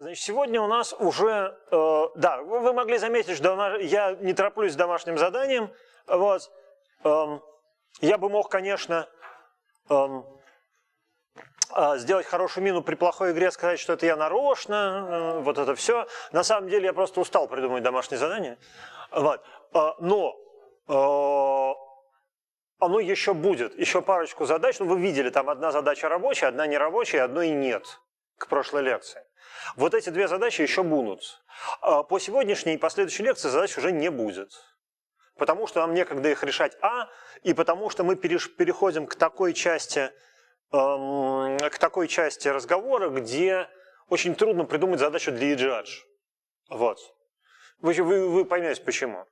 Значит, сегодня у нас уже, э, да, вы могли заметить, что я не тороплюсь с домашним заданием. Вот, э, я бы мог, конечно, эм, э, сделать хорошую мину при плохой игре, сказать, что это я нарочно, э, вот это все. На самом деле я просто устал придумывать домашние задания. Вот, э, но э, оно еще будет, еще парочку задач. Ну, вы видели, там одна задача рабочая, одна нерабочая, одной нет к прошлой лекции. Вот эти две задачи еще будут. А по сегодняшней и последующей лекции задач уже не будет. Потому что нам некогда их решать А, и потому что мы переходим к такой части, эм, к такой части разговора, где очень трудно придумать задачу для EGH. Вот. Вы, вы, вы поймете, почему.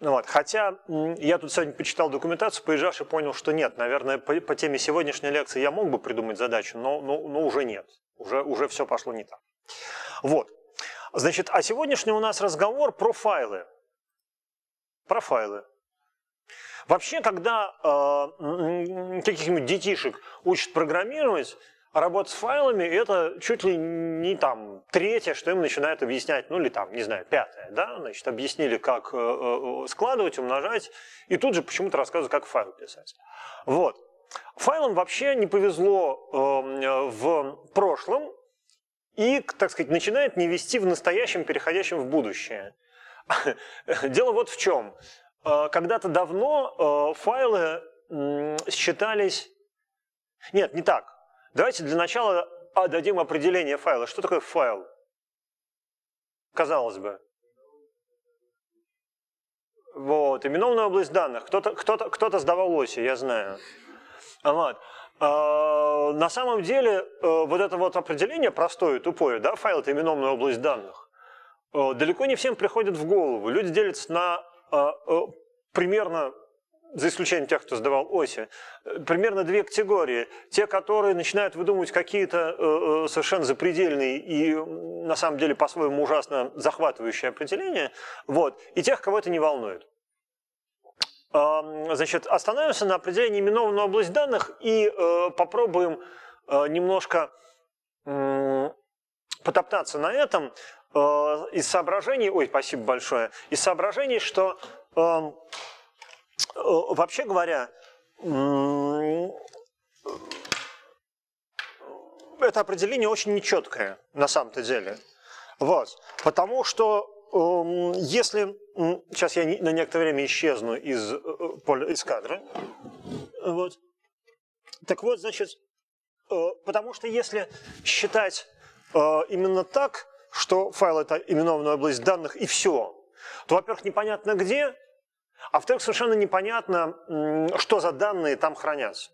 Ну вот. Хотя я тут сегодня почитал документацию, по и понял, что нет. Наверное, по, по теме сегодняшней лекции я мог бы придумать задачу, но, но, но уже нет уже, уже все пошло не так. Вот. Значит, а сегодняшний у нас разговор про файлы. Про файлы. Вообще, когда э, каких-нибудь детишек учат программировать, работа с файлами – это чуть ли не там третье, что им начинают объяснять, ну или там, не знаю, пятое, да, значит, объяснили, как э, э, э, складывать, умножать, и тут же почему-то рассказывают, как файл писать. Вот. Файлам вообще не повезло э, в прошлом и, так сказать, начинает не вести в настоящем, переходящем в будущее. Дело вот в чем. Э, когда-то давно э, файлы считались... Нет, не так. Давайте для начала дадим определение файла. Что такое файл? Казалось бы. Вот, именованная область данных. Кто-то кто -то, кто -то сдавал оси, я знаю. Вот. А, на самом деле, э, вот это вот определение простое, тупое, да, файл – это именомная область данных, э, далеко не всем приходит в голову. Люди делятся на а, э, примерно за исключением тех, кто сдавал оси, примерно две категории. Те, которые начинают выдумывать какие-то совершенно запредельные и на самом деле по-своему ужасно захватывающие определения, вот, и тех, кого это не волнует. Значит, остановимся на определении именованной область данных и э, попробуем э, немножко потоптаться на этом э, из соображений, ой, спасибо большое, из соображений, что вообще говоря, это определение очень нечеткое на самом-то деле. Вот. Потому что Эм, если... Сейчас я на некоторое время исчезну из, э, э, поля, из кадра. Вот. Так вот, значит, э, потому что если считать именно так, что файл – это именованная область данных и все, то, во-первых, непонятно где, а во-вторых, совершенно непонятно, что за данные там хранятся.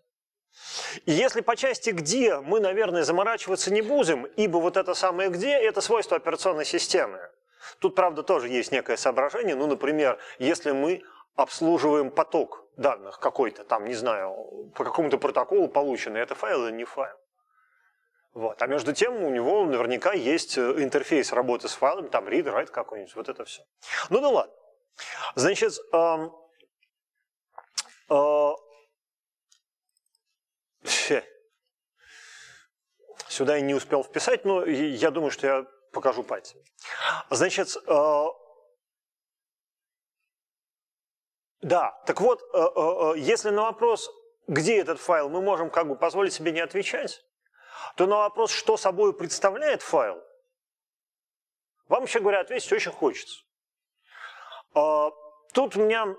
И если по части «где» мы, наверное, заморачиваться не будем, ибо вот это самое «где» – это свойство операционной системы. Тут, правда, тоже есть некое соображение. Ну, например, если мы обслуживаем поток данных какой-то, там, не знаю, по какому-то протоколу полученный, это файл или не файл. Вот. А между тем у него наверняка есть э, интерфейс работы с файлом, там read, write какой-нибудь, вот это все. Ну да ладно. Значит, эм, э, сюда я не успел вписать, но я думаю, что я покажу пальцем. Значит, э, да, так вот, э, э, если на вопрос, где этот файл, мы можем как бы позволить себе не отвечать, то на вопрос, что собой представляет файл, вам, вообще говоря, ответить очень хочется. А, тут у меня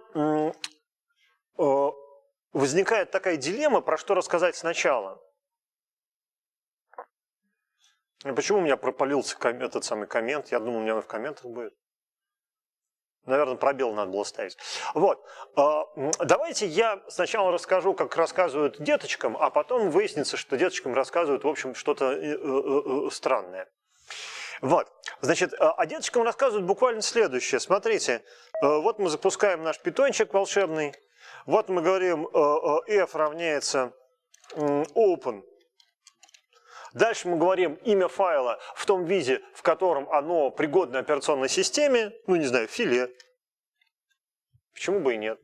возникает такая дилемма, про что рассказать сначала – почему у меня пропалился этот самый коммент? Я думал, у меня в комментах будет. Наверное, пробел надо было ставить. Вот. А, давайте я сначала расскажу, как рассказывают деточкам, а потом выяснится, что деточкам рассказывают, в общем, что-то э, э, э, странное. Вот. Значит, а, а деточкам рассказывают буквально следующее. Смотрите, вот мы запускаем наш питончик волшебный. Вот мы говорим, f равняется open Дальше мы говорим имя файла в том виде, в котором оно пригодно операционной системе, ну не знаю, филе. Почему бы и нет?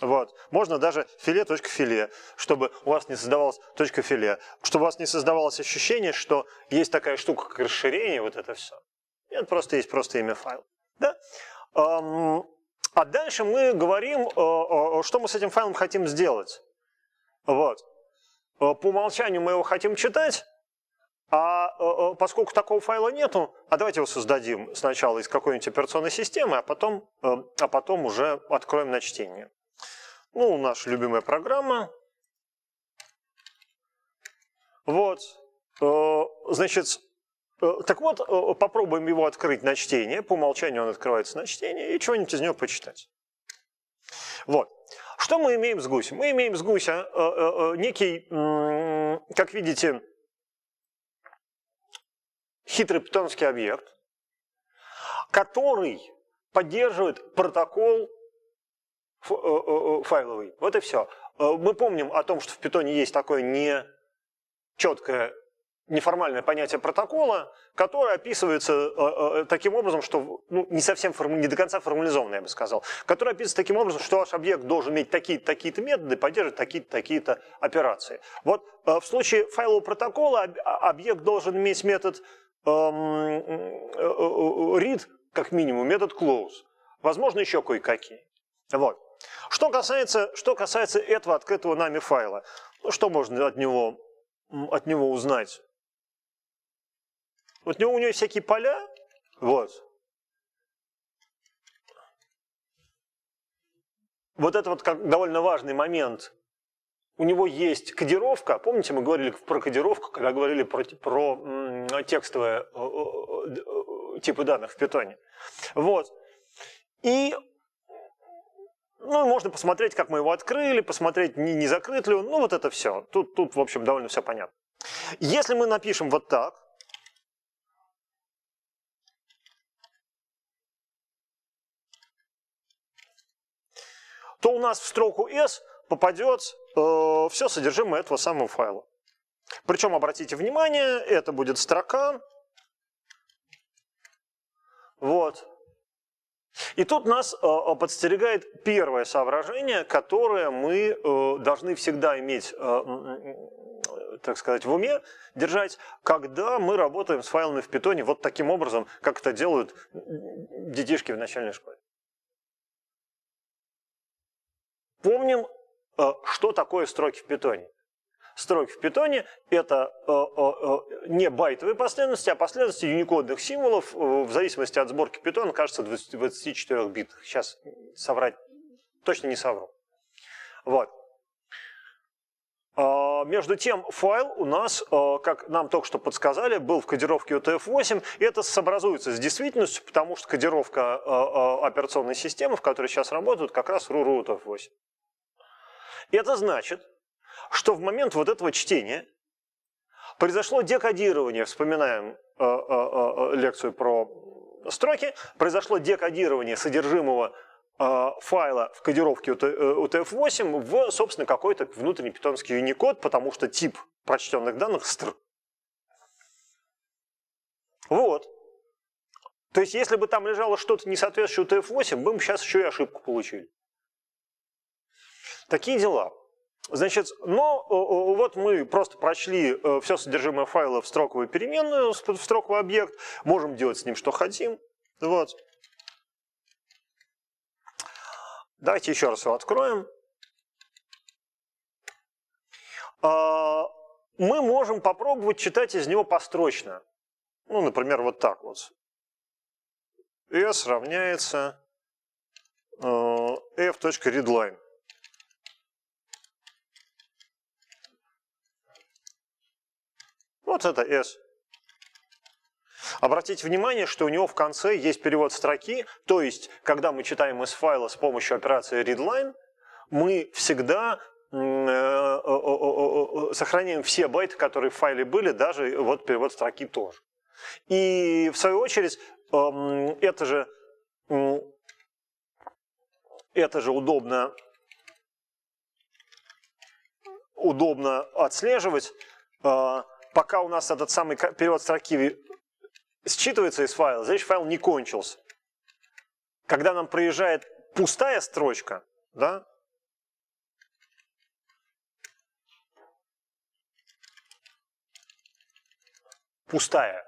Вот. Можно даже филе, филе, чтобы у вас не создавалось точка филе, чтобы у вас не создавалось ощущение, что есть такая штука, как расширение, вот это все. Нет, просто есть просто имя файла. Да? А дальше мы говорим, э, что мы с этим файлом хотим сделать. Вот. Э, по умолчанию мы его хотим читать, а э, э, поскольку такого файла нету, а давайте его создадим сначала из какой-нибудь операционной системы, а потом, а потом уже откроем на чтение. Ну, наша любимая программа. Вот. Значит, так вот, попробуем его открыть на чтение. По умолчанию он открывается на чтение и чего-нибудь из него почитать. Вот. Что мы имеем с гусем? Мы имеем с гуся э, э, э некий, э, как видите, хитрый питонский объект, который поддерживает протокол э, э, файловый. Вот и все. Мы помним о том, что в питоне есть такое нечеткое неформальное понятие протокола, которое описывается э, э, таким образом, что ну, не совсем форм, не до конца формализованное, я бы сказал, которое описывается таким образом, что ваш объект должен иметь такие-то такие методы, поддерживать такие-то такие операции. Вот э, в случае файлового протокола а, объект должен иметь метод эм, read, как минимум, метод close. Возможно, еще кое-какие. Вот. Что касается, что касается этого открытого нами файла, ну, что можно от него, от него узнать? Вот у него, у него всякие поля, вот. Вот это вот как довольно важный момент. У него есть кодировка. Помните, мы говорили про кодировку, когда говорили про, про текстовые типы данных в питоне. Вот. И ну, можно посмотреть, как мы его открыли, посмотреть, не, не закрыт ли он. Ну, вот это все. Тут, тут, в общем, довольно все понятно. Если мы напишем вот так, то у нас в строку s попадет э, все содержимое этого самого файла. Причем, обратите внимание, это будет строка. Вот. И тут нас э, э, подстерегает первое соображение, которое мы э, должны всегда иметь, э, так сказать, в уме держать, когда мы работаем с файлами в питоне вот таким образом, как это делают детишки в начальной школе. Помним, э, что такое строки в питоне. Строки в питоне – это э, э, не байтовые последовательности, а последовательности юникодных символов в зависимости от сборки питона, кажется, 24 бит. Сейчас соврать точно не совру. Вот. А, между тем, файл у нас, а, как нам только что подсказали, был в кодировке UTF-8, и это сообразуется с действительностью, потому что кодировка а, операционной системы, в которой сейчас работают, как раз RU UTF-8. Это значит, что в момент вот этого чтения произошло декодирование, вспоминаем лекцию про строки, произошло декодирование содержимого а, файла в кодировке UTF-8 э, в, собственно, какой-то внутренний питонский Unicode, потому что тип прочтенных данных str. Вот. То есть, если бы там лежало что-то не соответствующее UTF-8, мы бы сейчас еще и ошибку получили. Такие дела. Значит, но э, э, вот мы просто прочли все содержимое файла в строковую переменную, в строковый объект, можем делать с ним что хотим. Вот. Давайте еще раз его откроем. А, мы можем попробовать читать из него построчно. Ну, например, вот так вот. S равняется э, f.readline. Вот это S. Обратите внимание, что у него в конце есть перевод строки, то есть, когда мы читаем из файла с помощью операции readline, мы всегда э, сохраняем все байты, которые в файле были, даже вот перевод строки тоже. И в свою очередь, эм, это же, это же удобно, удобно отслеживать, а, пока у нас этот самый перевод строки считывается из файла, значит файл не кончился. Когда нам проезжает пустая строчка, да, пустая,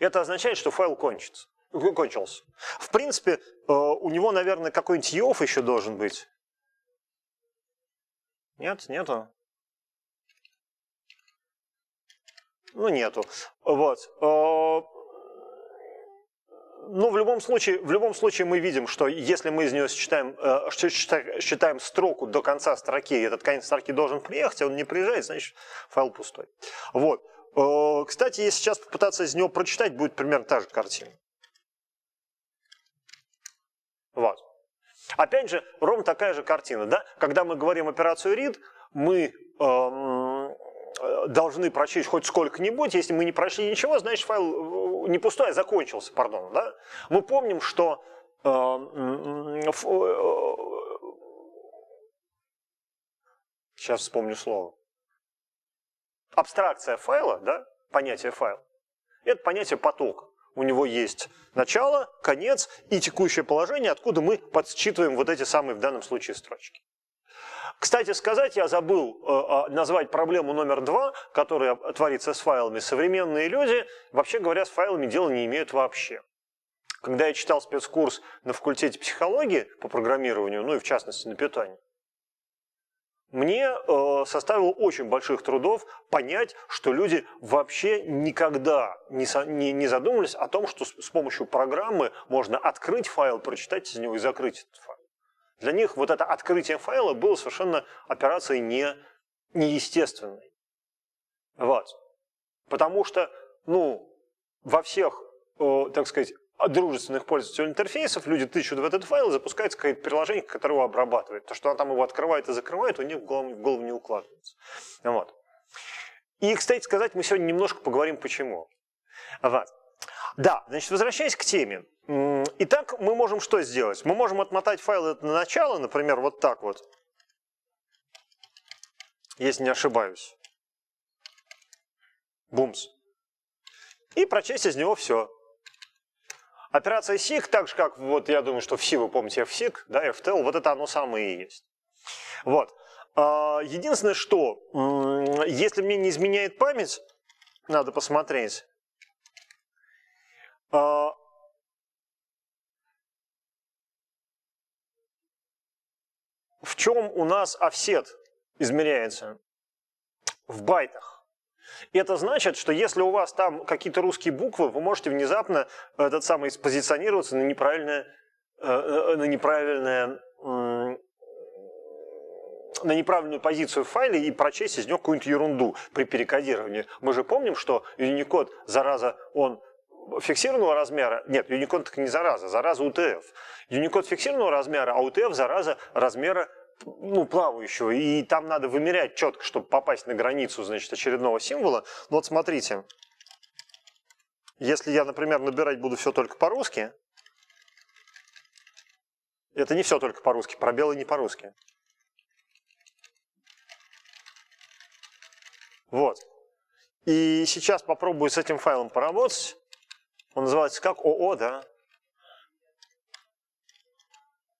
это означает, что файл кончится, э, кончился. В принципе, э, у него, наверное, какой-нибудь EOF еще должен быть. Нет, нету. Ну, нету. Вот. Э, ну, в любом случае, в любом случае мы видим, что если мы из нее считаем, э, считаем строку до конца строки, и этот конец строки должен приехать, а он не приезжает, значит, файл пустой. Вот. Э, кстати, если сейчас попытаться из него прочитать, будет примерно та же картина. Вот. Опять же, ровно такая же картина, да? Когда мы говорим операцию read, мы эм, э, должны прочесть хоть сколько-нибудь. Если мы не прочли ничего, значит файл э, не пустой, а закончился, пардон. Да? Мы помним, что э, э, сейчас вспомню слово, абстракция файла, да, понятие файл, это понятие поток. У него есть начало, конец и текущее положение, откуда мы подсчитываем вот эти самые в данном случае строчки. Кстати сказать, я забыл э, а, назвать проблему номер два, которая творится с файлами. Современные люди, вообще говоря, с файлами дела не имеют вообще. Когда я читал спецкурс на факультете психологии по программированию, ну и в частности на питании, мне э, составило очень больших трудов понять, что люди вообще никогда не, со, не, не задумывались о том, что с, с помощью программы можно открыть файл, прочитать из него и закрыть этот файл. Для них вот это открытие файла было совершенно операцией не, неестественной. Вот. Потому что, ну, во всех, э, так сказать, дружественных пользователей интерфейсов люди тычут в этот файл, запускается какое-то приложение, которое его обрабатывает. То, что она там его открывает и закрывает, у них в голову, в голову не укладывается. Вот. И, кстати сказать, мы сегодня немножко поговорим почему. Вот. Да, значит, возвращаясь к теме. Итак, мы можем что сделать? Мы можем отмотать файл на начало, например, вот так вот. Если не ошибаюсь. Бумс. И прочесть из него все. Операция SIG, так же как, вот я думаю, что все вы помните FSIG, да, FTL, вот это оно самое и есть. Вот. А, единственное, что, если мне не изменяет память, надо посмотреть, а, в чем у нас офсет измеряется? В байтах. И это значит, что если у вас там какие-то русские буквы, вы можете внезапно э, этот самый спозиционироваться на неправильное, э, э, на неправильное на неправильную позицию в файле и прочесть из него какую-нибудь ерунду при перекодировании. Мы же помним, что Unicode, зараза, он фиксированного размера, нет, Unicode так не зараза, зараза UTF Unicode фиксированного размера, а УТФ зараза размера ну, плавающего, и там надо вымерять четко, чтобы попасть на границу, значит, очередного символа. но вот смотрите, если я, например, набирать буду все только по-русски, это не все только по-русски, пробелы не по-русски. Вот. И сейчас попробую с этим файлом поработать. Он называется как ОО, да?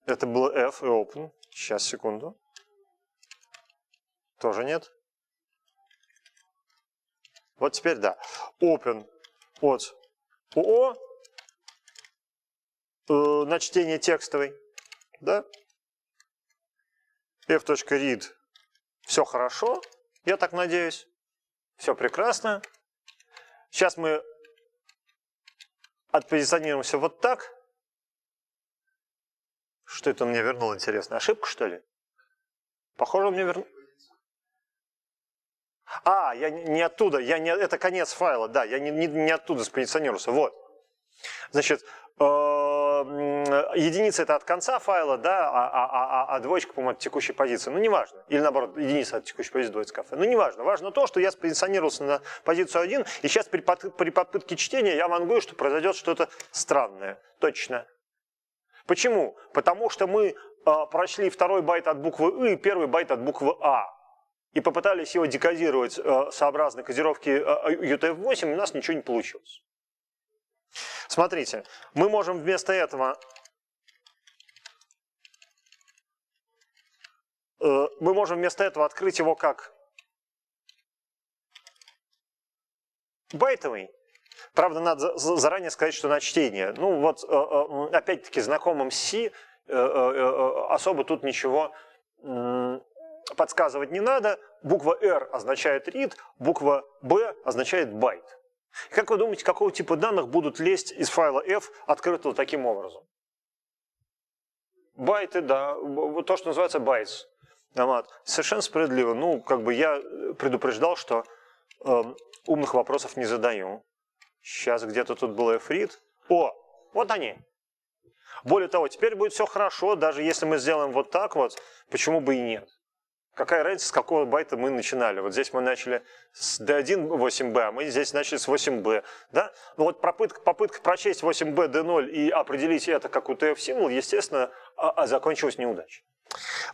Это было F и Open. Сейчас, секунду. Тоже нет. Вот теперь да. Open от ОО э, на чтение текстовой. Да? f.read. Все хорошо, я так надеюсь. Все прекрасно. Сейчас мы отпозиционируемся вот так. Что это он мне вернул, интересно? Ошибку, что ли? Похоже, он мне вернул. А, я не оттуда, я не, это конец файла, да, я не, не, не оттуда спозиционировался. Вот. Значит, единица это от конца файла, да, а, а, а, а двоечка, по-моему, от текущей позиции. Ну, неважно. Или наоборот, единица от текущей позиции, двоечка кафе. Ну, неважно. Важно то, что я спозиционировался на позицию 1, и сейчас при, при попытке чтения я вангую, что произойдет что-то странное. Точно. Почему? Потому что мы э, прочли второй байт от буквы «ы» и первый байт от буквы «а» и попытались его декодировать э, сообразно кодировке э, UTF-8, у нас ничего не получилось. Смотрите, мы можем вместо этого э, мы можем вместо этого открыть его как байтовый. Правда, надо заранее сказать, что на чтение. Ну вот, э, э, опять-таки, знакомым C особо тут ничего подсказывать не надо. Буква R означает read, буква B означает byte. Как вы думаете, какого типа данных будут лезть из файла F, открытого таким образом? Байты, да, то, что называется байтс. Вот. Совершенно справедливо. Ну, как бы я э, предупреждал, что э, умных вопросов не задаю. Сейчас где-то тут был эфрит. О, вот они. Более того, теперь будет все хорошо, даже если мы сделаем вот так вот, почему бы и нет. Какая разница, с какого байта мы начинали? Вот здесь мы начали с D1 8B, а мы здесь начали с 8B. Да? Ну вот попытка, попытка прочесть 8B D0 и определить это как UTF-символ, естественно, а, а закончилась неудачей.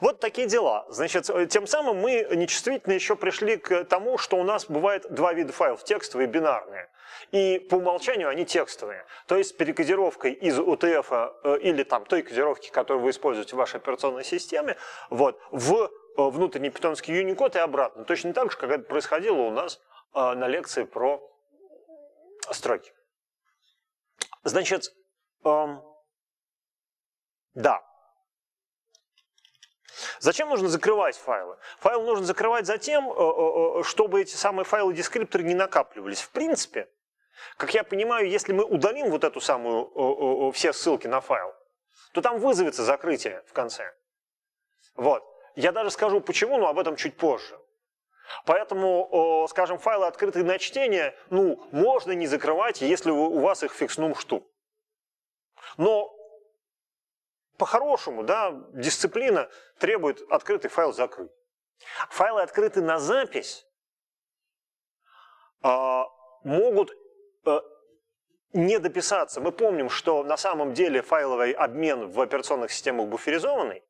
Вот такие дела. Значит, э, тем самым мы нечувствительно еще пришли к тому, что у нас бывает два вида файлов, текстовые и бинарные. И по умолчанию они текстовые. То есть с перекодировкой из UTF -а, э, или там той кодировки, которую вы используете в вашей операционной системе, вот, в Э, внутренний питонский Unicode и обратно. Точно так же, как это происходило у нас э, на лекции про строки. Значит, эм, да. Зачем нужно закрывать файлы? Файл нужно закрывать за тем, э, чтобы эти самые файлы-дескрипторы не накапливались. В принципе, как я понимаю, если мы удалим вот эту самую, все ссылки на файл, то там вызовется закрытие в конце. Вот. Я даже скажу почему, но об этом чуть позже. Поэтому, скажем, файлы открытые на чтение, ну, можно не закрывать, если у вас их фикснум шту. Но по-хорошему, да, дисциплина требует открытый файл закрыть. Файлы открыты на запись, а, могут э, не дописаться. Мы помним, что на самом деле файловый обмен в операционных системах буферизованный,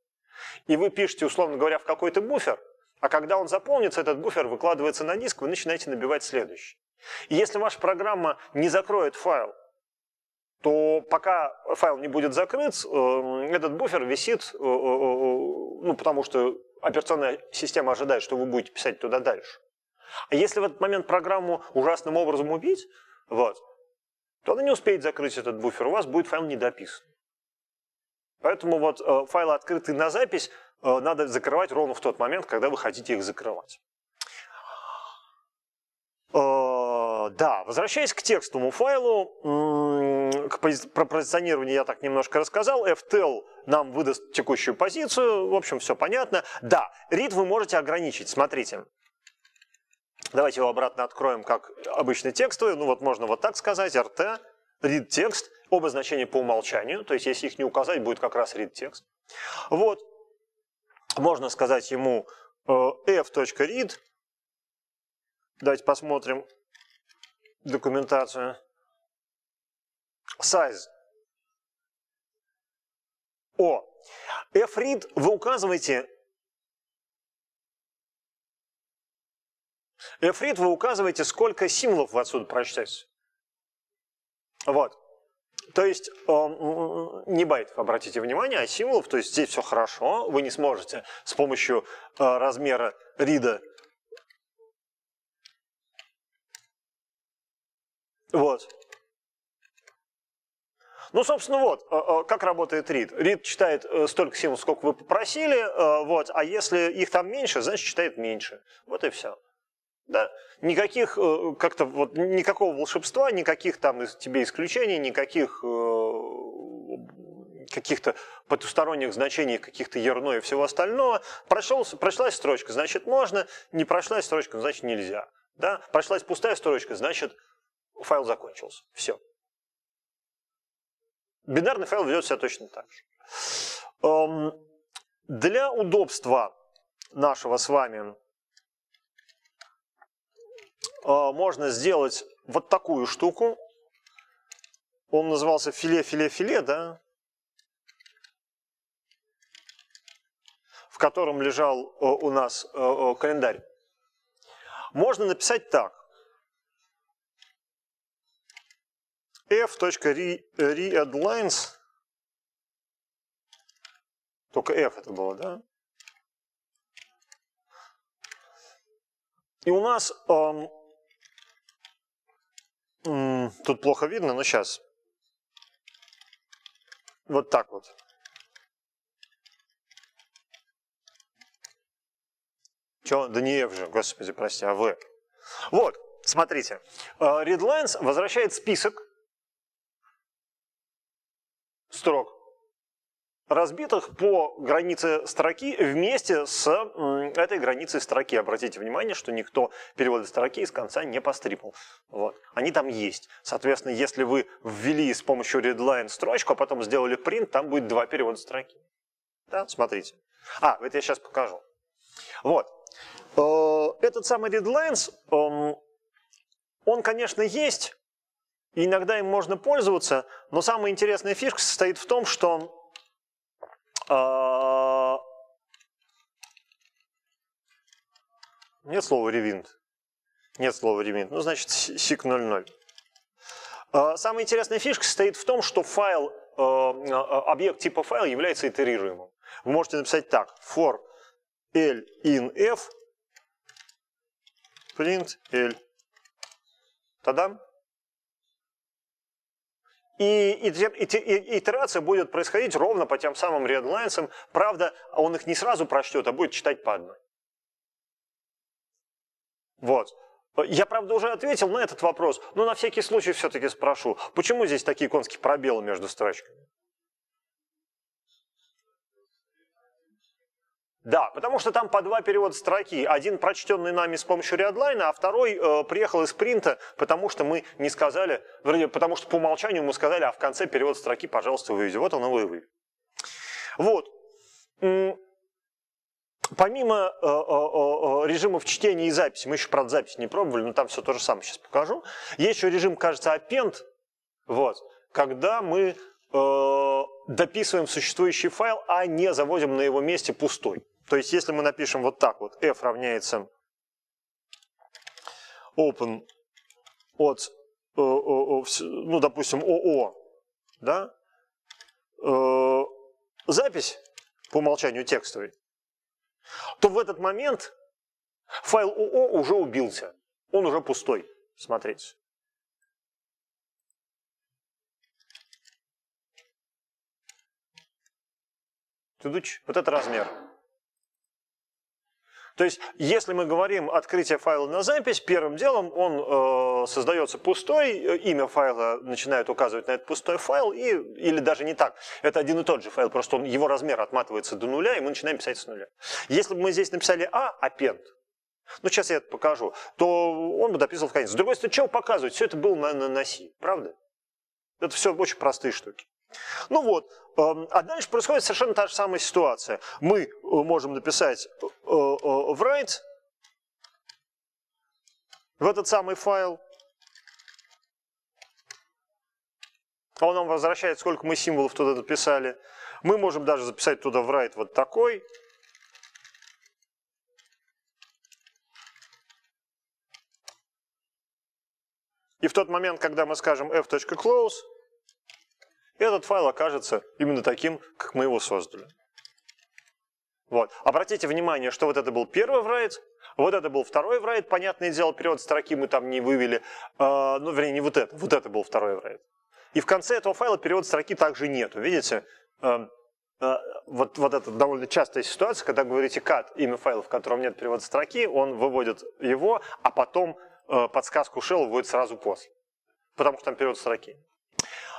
и вы пишете, условно говоря, в какой-то буфер, а когда он заполнится, этот буфер выкладывается на диск, вы начинаете набивать следующий. И если ваша программа не закроет файл, то пока файл не будет закрыт, э, этот буфер висит, э, э, ну, потому что операционная система ожидает, что вы будете писать туда дальше. А если в этот момент программу ужасным образом убить, вот, то она не успеет закрыть этот буфер, у вас будет файл недописан. Поэтому вот э, файлы, открытые на запись, э, надо закрывать ровно в тот момент, когда вы хотите их закрывать. Э, да, возвращаясь к текстовому файлу, к про позиционирование я так немножко рассказал. FTL нам выдаст текущую позицию, в общем, все понятно. Да, read вы можете ограничить, смотрите. Давайте его обратно откроем, как обычный текстовый. Ну вот можно вот так сказать, RT, read текст. Оба значения по умолчанию, то есть если их не указать, будет как раз read текст. Вот, можно сказать ему э, f.read, давайте посмотрим документацию, size, о, f.read вы указываете Эфрит, вы указываете, сколько символов вы отсюда прочитаете. Вот. То есть э, не байтов, обратите внимание, а символов, то есть здесь все хорошо, вы не сможете с помощью э, размера рида Вот. Ну, собственно, вот, э, как работает read. Read читает столько символов, сколько вы попросили, вот, а если их там меньше, значит, читает меньше. Вот и все. Да? Никаких, э, как-то вот, никакого волшебства, никаких там тебе исключений, никаких э, каких-то потусторонних значений, каких-то ерно и всего остального. Прошелся, прошлась строчка, значит можно, не прошлась строчка, значит нельзя. Да? Прошлась пустая строчка, значит файл закончился. Все. Бинарный файл ведет себя точно так же. Эм, для удобства нашего с вами а, можно сделать вот такую штуку. Он назывался филе-филе-филе, да? В котором лежал э, у нас э, э, календарь. Можно написать так. f.readlines Только f это было, да? И у нас Тут плохо видно, но сейчас. Вот так вот. Че? Да не F же, господи, прости, а V. Вот, смотрите. Э, Readlines возвращает список строк разбитых по границе строки вместе с этой границей строки. Обратите внимание, что никто переводы строки из конца не пострипал. Вот. Они там есть. Соответственно, если вы ввели с помощью readline строчку, а потом сделали print, там будет два перевода строки. Да, смотрите. А, это я сейчас покажу. Вот. Э, этот самый readlines, эм, он, конечно, есть, иногда им можно пользоваться, но самая интересная фишка состоит в том, что а, нет слова ревинт. Нет слова ревинт. Ну, значит, сик 00. А, самая интересная фишка состоит в том, что файл, а, а, объект типа файл является итерируемым. Вы можете написать так. for l in f print l. Тадам. И, итерация будет происходить ровно по тем самым редлайнсам. Правда, он их не сразу прочтет, а будет читать по одной. Вот. Я, правда, уже ответил на этот вопрос, но на всякий случай все-таки спрошу, почему здесь такие конские пробелы между строчками? Да, потому что там по два перевода строки. Один прочтенный нами с помощью рядлайна, а второй э, приехал из принта, потому что мы не сказали, вернее, потому что по умолчанию мы сказали, а в конце перевод строки, пожалуйста, выведите. Вот он и вывел. Вот. Помимо э, э, э, режимов чтения и записи, мы еще, правда, запись не пробовали, но там все то же самое сейчас покажу. Есть еще режим, кажется, append, вот, когда мы дописываем существующий файл, а не заводим на его месте пустой. То есть, если мы напишем вот так вот, f равняется open от, э, ну, допустим, oo, да, э, запись по умолчанию текстовой, то в этот момент файл oo уже убился. Он уже пустой. Смотрите. Тудуч, вот этот размер. То есть, если мы говорим открытие файла на запись, первым делом он э, создается пустой, э, имя файла начинает указывать на этот пустой файл, и, или даже не так. Это один и тот же файл, просто он, его размер отматывается до нуля, и мы начинаем писать с нуля. Если бы мы здесь написали А, append, ну, сейчас я это покажу, то он бы дописал в конец. С другой стороны, чего показывать? Все это было на, на, на C, правда? Это все очень простые штуки. Ну вот, эм, а дальше происходит совершенно та же самая ситуация. Мы э, можем написать э, Э, э, write, в этот самый файл. Он нам возвращает, сколько мы символов туда дописали. Мы можем даже записать туда в write вот такой. И в тот момент, когда мы скажем f.close, этот файл окажется именно таким, как мы его создали. Вот. Обратите внимание, что вот это был первый врайт, вот это был второй врайт, понятное дело, перевод строки мы там не вывели, э, ну, вернее, не вот это, вот это был второй врайт. И в конце этого файла перевод строки также нету, видите? Э, э, вот, вот это довольно частая ситуация, когда говорите cat, имя файла, в котором нет перевода строки, он выводит его, а потом э, подсказку shell выводит сразу после, потому что там перевод строки.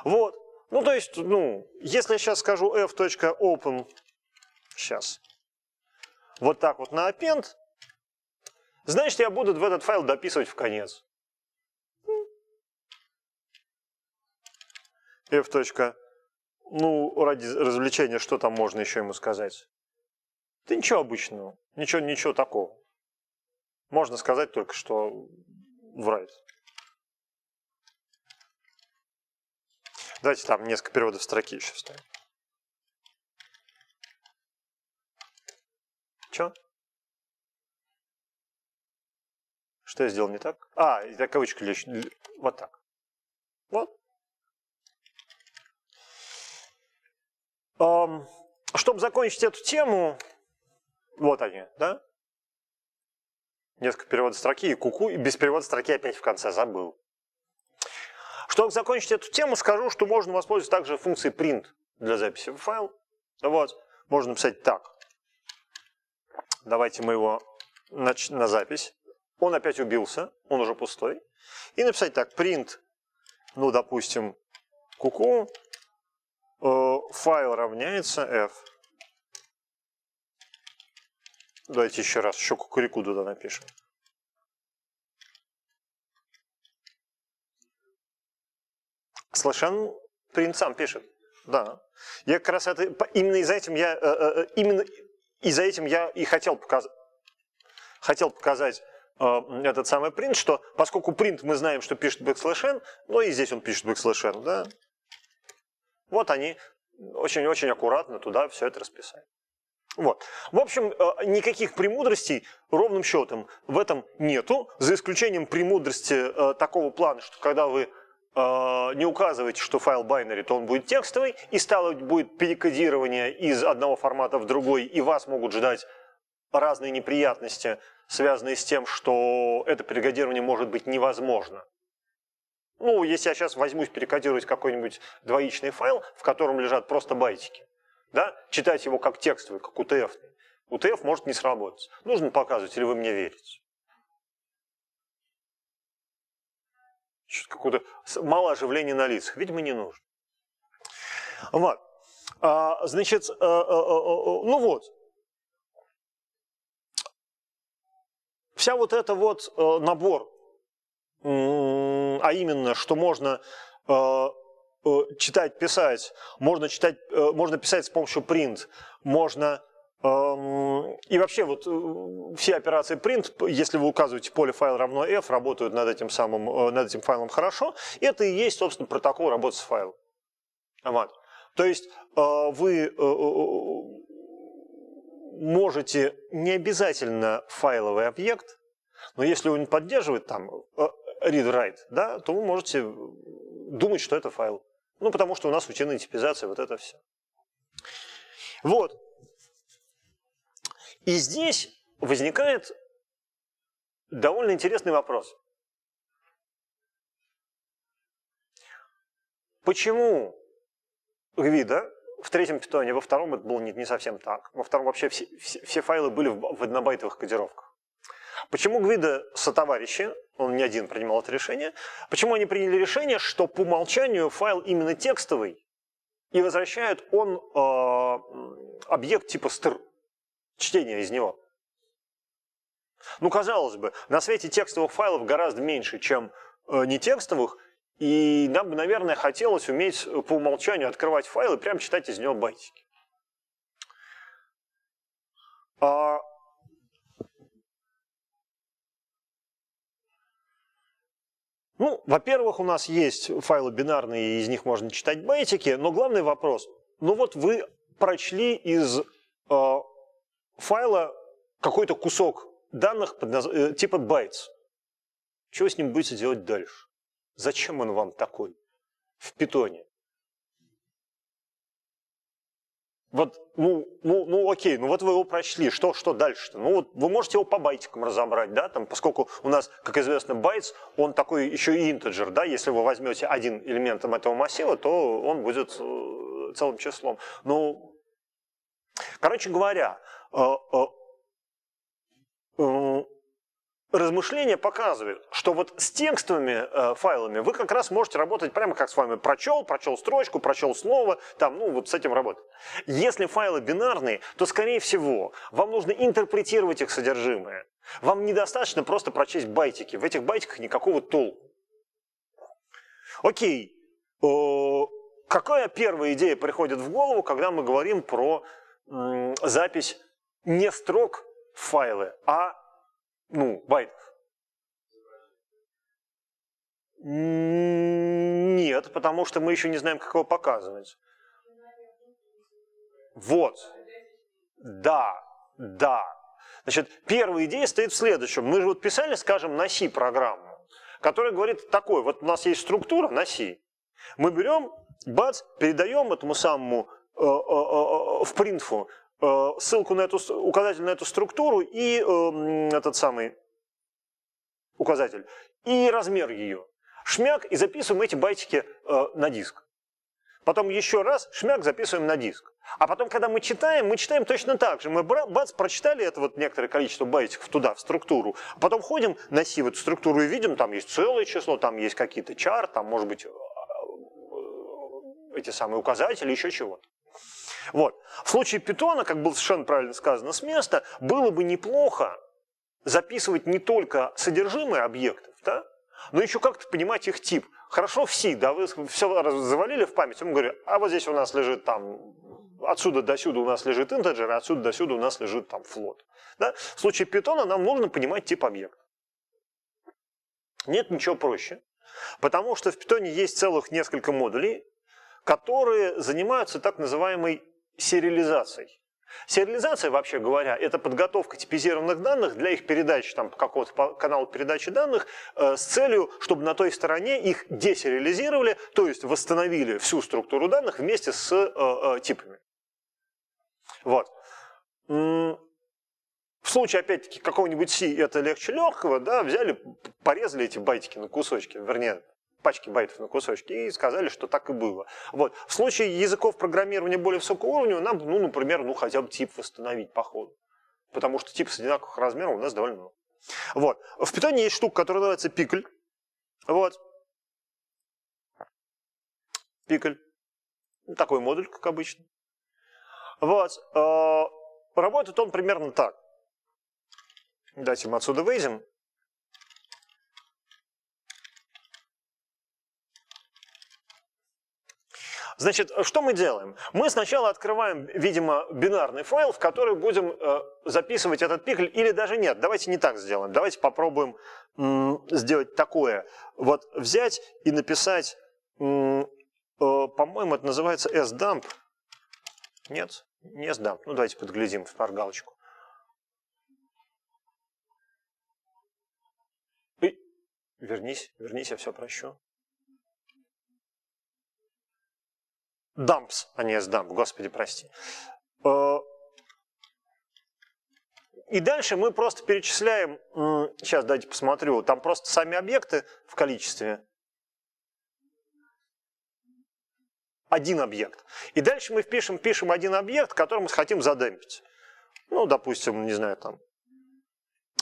Вот, ну то есть, ну, если я сейчас скажу f.open, сейчас, вот так вот на append, значит, я буду в этот файл дописывать в конец. f. Ну, ради развлечения, что там можно еще ему сказать? Да ничего обычного, ничего, ничего такого. Можно сказать только, что write. Давайте там несколько переводов строки еще вставим. Че? Что я сделал не так? А, это кавычка лишь. Вот так. Вот. Um, чтобы закончить эту тему, вот они, да? Несколько переводов строки и куку, -ку, и без перевода строки опять в конце забыл. Чтобы закончить эту тему, скажу, что можно воспользоваться также функцией print для записи в файл. Вот, можно написать так давайте мы его на, на запись. Он опять убился, он уже пустой. И написать так, print, ну, допустим, куку, э, файл равняется f. Давайте еще раз, еще кукурику туда напишем. Слышен, принт сам пишет. Да. Я как раз это, именно из-за этим я, э, э, э, именно и за этим я и хотел показать, хотел показать э, этот самый print, что поскольку print мы знаем, что пишет backslash n, ну и здесь он пишет backslash n, да. Вот они очень-очень аккуратно туда все это расписали. Вот. В общем, э, никаких премудростей ровным счетом в этом нету, за исключением премудрости э, такого плана, что когда вы а, не указываете, что файл binary, то он будет текстовый, и стало будет перекодирование из одного формата в другой, и вас могут ждать разные неприятности, связанные с тем, что это перекодирование может быть невозможно. Ну, если я сейчас возьмусь перекодировать какой-нибудь двоичный файл, в котором лежат просто байтики, да, читать его как текстовый, как UTF, UTF может не сработать. Нужно показывать, или вы мне верите. какое-то мало оживления на лицах. Видимо, не нужно. Вот. А, значит, э, э, э, ну вот. Вся вот эта вот набор, а именно, что можно читать, писать, можно читать, можно писать с помощью print, можно и вообще вот э, все операции print, если вы указываете поле файл равно f, работают над этим, самым, э, над этим файлом хорошо. Это и есть, собственно, протокол работы с файлом. Вот. То есть э, вы можете не обязательно файловый объект, но если он поддерживает там read-write, да, то вы можете думать, что это файл. Ну, потому что у нас утиная типизация, вот это все. Вот. И здесь возникает довольно интересный вопрос. Почему Гвида в третьем питоне, во втором это было не, не совсем так. Во втором вообще все, все, все файлы были в, в однобайтовых кодировках. Почему Гвида сотоварищи, он не один принимал это решение, почему они приняли решение, что по умолчанию файл именно текстовый, и возвращает он э, объект типа str? чтение из него. Ну, казалось бы, на свете текстовых файлов гораздо меньше, чем э, не текстовых, и нам бы, наверное, хотелось уметь э, по умолчанию открывать файлы и прям читать из него байтики. А... Ну, во-первых, у нас есть файлы бинарные, и из них можно читать байтики, но главный вопрос, ну вот вы прочли из э, файла какой-то кусок данных наз... Э, типа байтс. Что с ним будете делать дальше? Зачем он вам такой в питоне? Вот, ну, ну, ну, окей, ну вот вы его прочли, что, что дальше-то? Ну вот вы можете его по байтикам разобрать, да, там, поскольку у нас, как известно, байтс, он такой еще и интеджер, да, если вы возьмете один элементом этого массива, то он будет э, целым числом. Ну, короче говоря, а, а, размышления показывают, что вот с текстовыми э, файлами вы как раз можете работать прямо как с вами прочел, прочел строчку, прочел слово, там, ну, вот с этим работать. Если файлы бинарные, то, скорее всего, вам нужно интерпретировать их содержимое. Вам недостаточно просто прочесть байтики. В этих байтиках никакого толку. Окей. какая первая идея приходит в голову, когда мы говорим про запись не строк файлы, а ну, байтов. Нет, потому что мы еще не знаем, как его показывать. Вот. Да, да. Значит, первая идея стоит в следующем. Мы же вот писали, скажем, на C программу, которая говорит такой, вот у нас есть структура на C. Мы берем, бац, передаем этому самому э -э -э, э в принтфу Э, ссылку на эту, указатель на эту структуру и эм, этот самый указатель, и размер ее. Шмяк, и записываем эти байтики э, на диск. Потом еще раз шмяк записываем на диск. А потом, когда мы читаем, мы читаем точно так же. Мы бац, прочитали это вот некоторое количество байтиков туда, в структуру. А потом ходим на си в эту структуру и видим, там есть целое число, там есть какие-то чар, там может быть э, эти самые указатели, еще чего-то. Вот. В случае питона, как было совершенно правильно сказано с места, было бы неплохо записывать не только содержимое объектов, да, но еще как-то понимать их тип. Хорошо, все, да, вы все завалили в память, мы говорим, а вот здесь у нас лежит там, отсюда до сюда у нас лежит интеджер, а отсюда до сюда у нас лежит там флот. Да? В случае питона нам нужно понимать тип объекта. Нет ничего проще, потому что в питоне есть целых несколько модулей, которые занимаются так называемой сериализацией. Сериализация, вообще говоря, это подготовка типизированных данных для их передачи там, по какому-то каналу передачи данных э, с целью, чтобы на той стороне их десериализировали, то есть восстановили всю структуру данных вместе с э, э, типами. Вот. В случае, опять-таки, какого-нибудь C это легче легкого, да, взяли, порезали эти байтики на кусочки, вернее, пачки байтов на кусочки, и сказали, что так и было. Вот. В случае языков программирования более высокого уровня нам, ну, например, ну, хотя бы тип восстановить по ходу. Потому что тип с одинаковых размеров у нас довольно много. Вот. В питоне есть штука, которая называется пикль. Вот. Пикль. Ну, такой модуль, как обычно. Вот. Э, работает он примерно так. Давайте мы отсюда выйдем. Значит, что мы делаем? Мы сначала открываем, видимо, бинарный файл, в который будем э, записывать этот пикль, или даже нет. Давайте не так сделаем. Давайте попробуем сделать такое. Вот взять и написать, э, по-моему, это называется sdump. Нет, не sdump. Ну, давайте подглядим в паргалочку. Вернись, вернись, я все прощу. Dumps, а не sdump, господи, прости. Э, и дальше мы просто перечисляем, сейчас дайте посмотрю, там просто сами объекты в количестве. Один объект. И дальше мы впишем, пишем один объект, который мы хотим задемпить. Ну, допустим, не знаю, там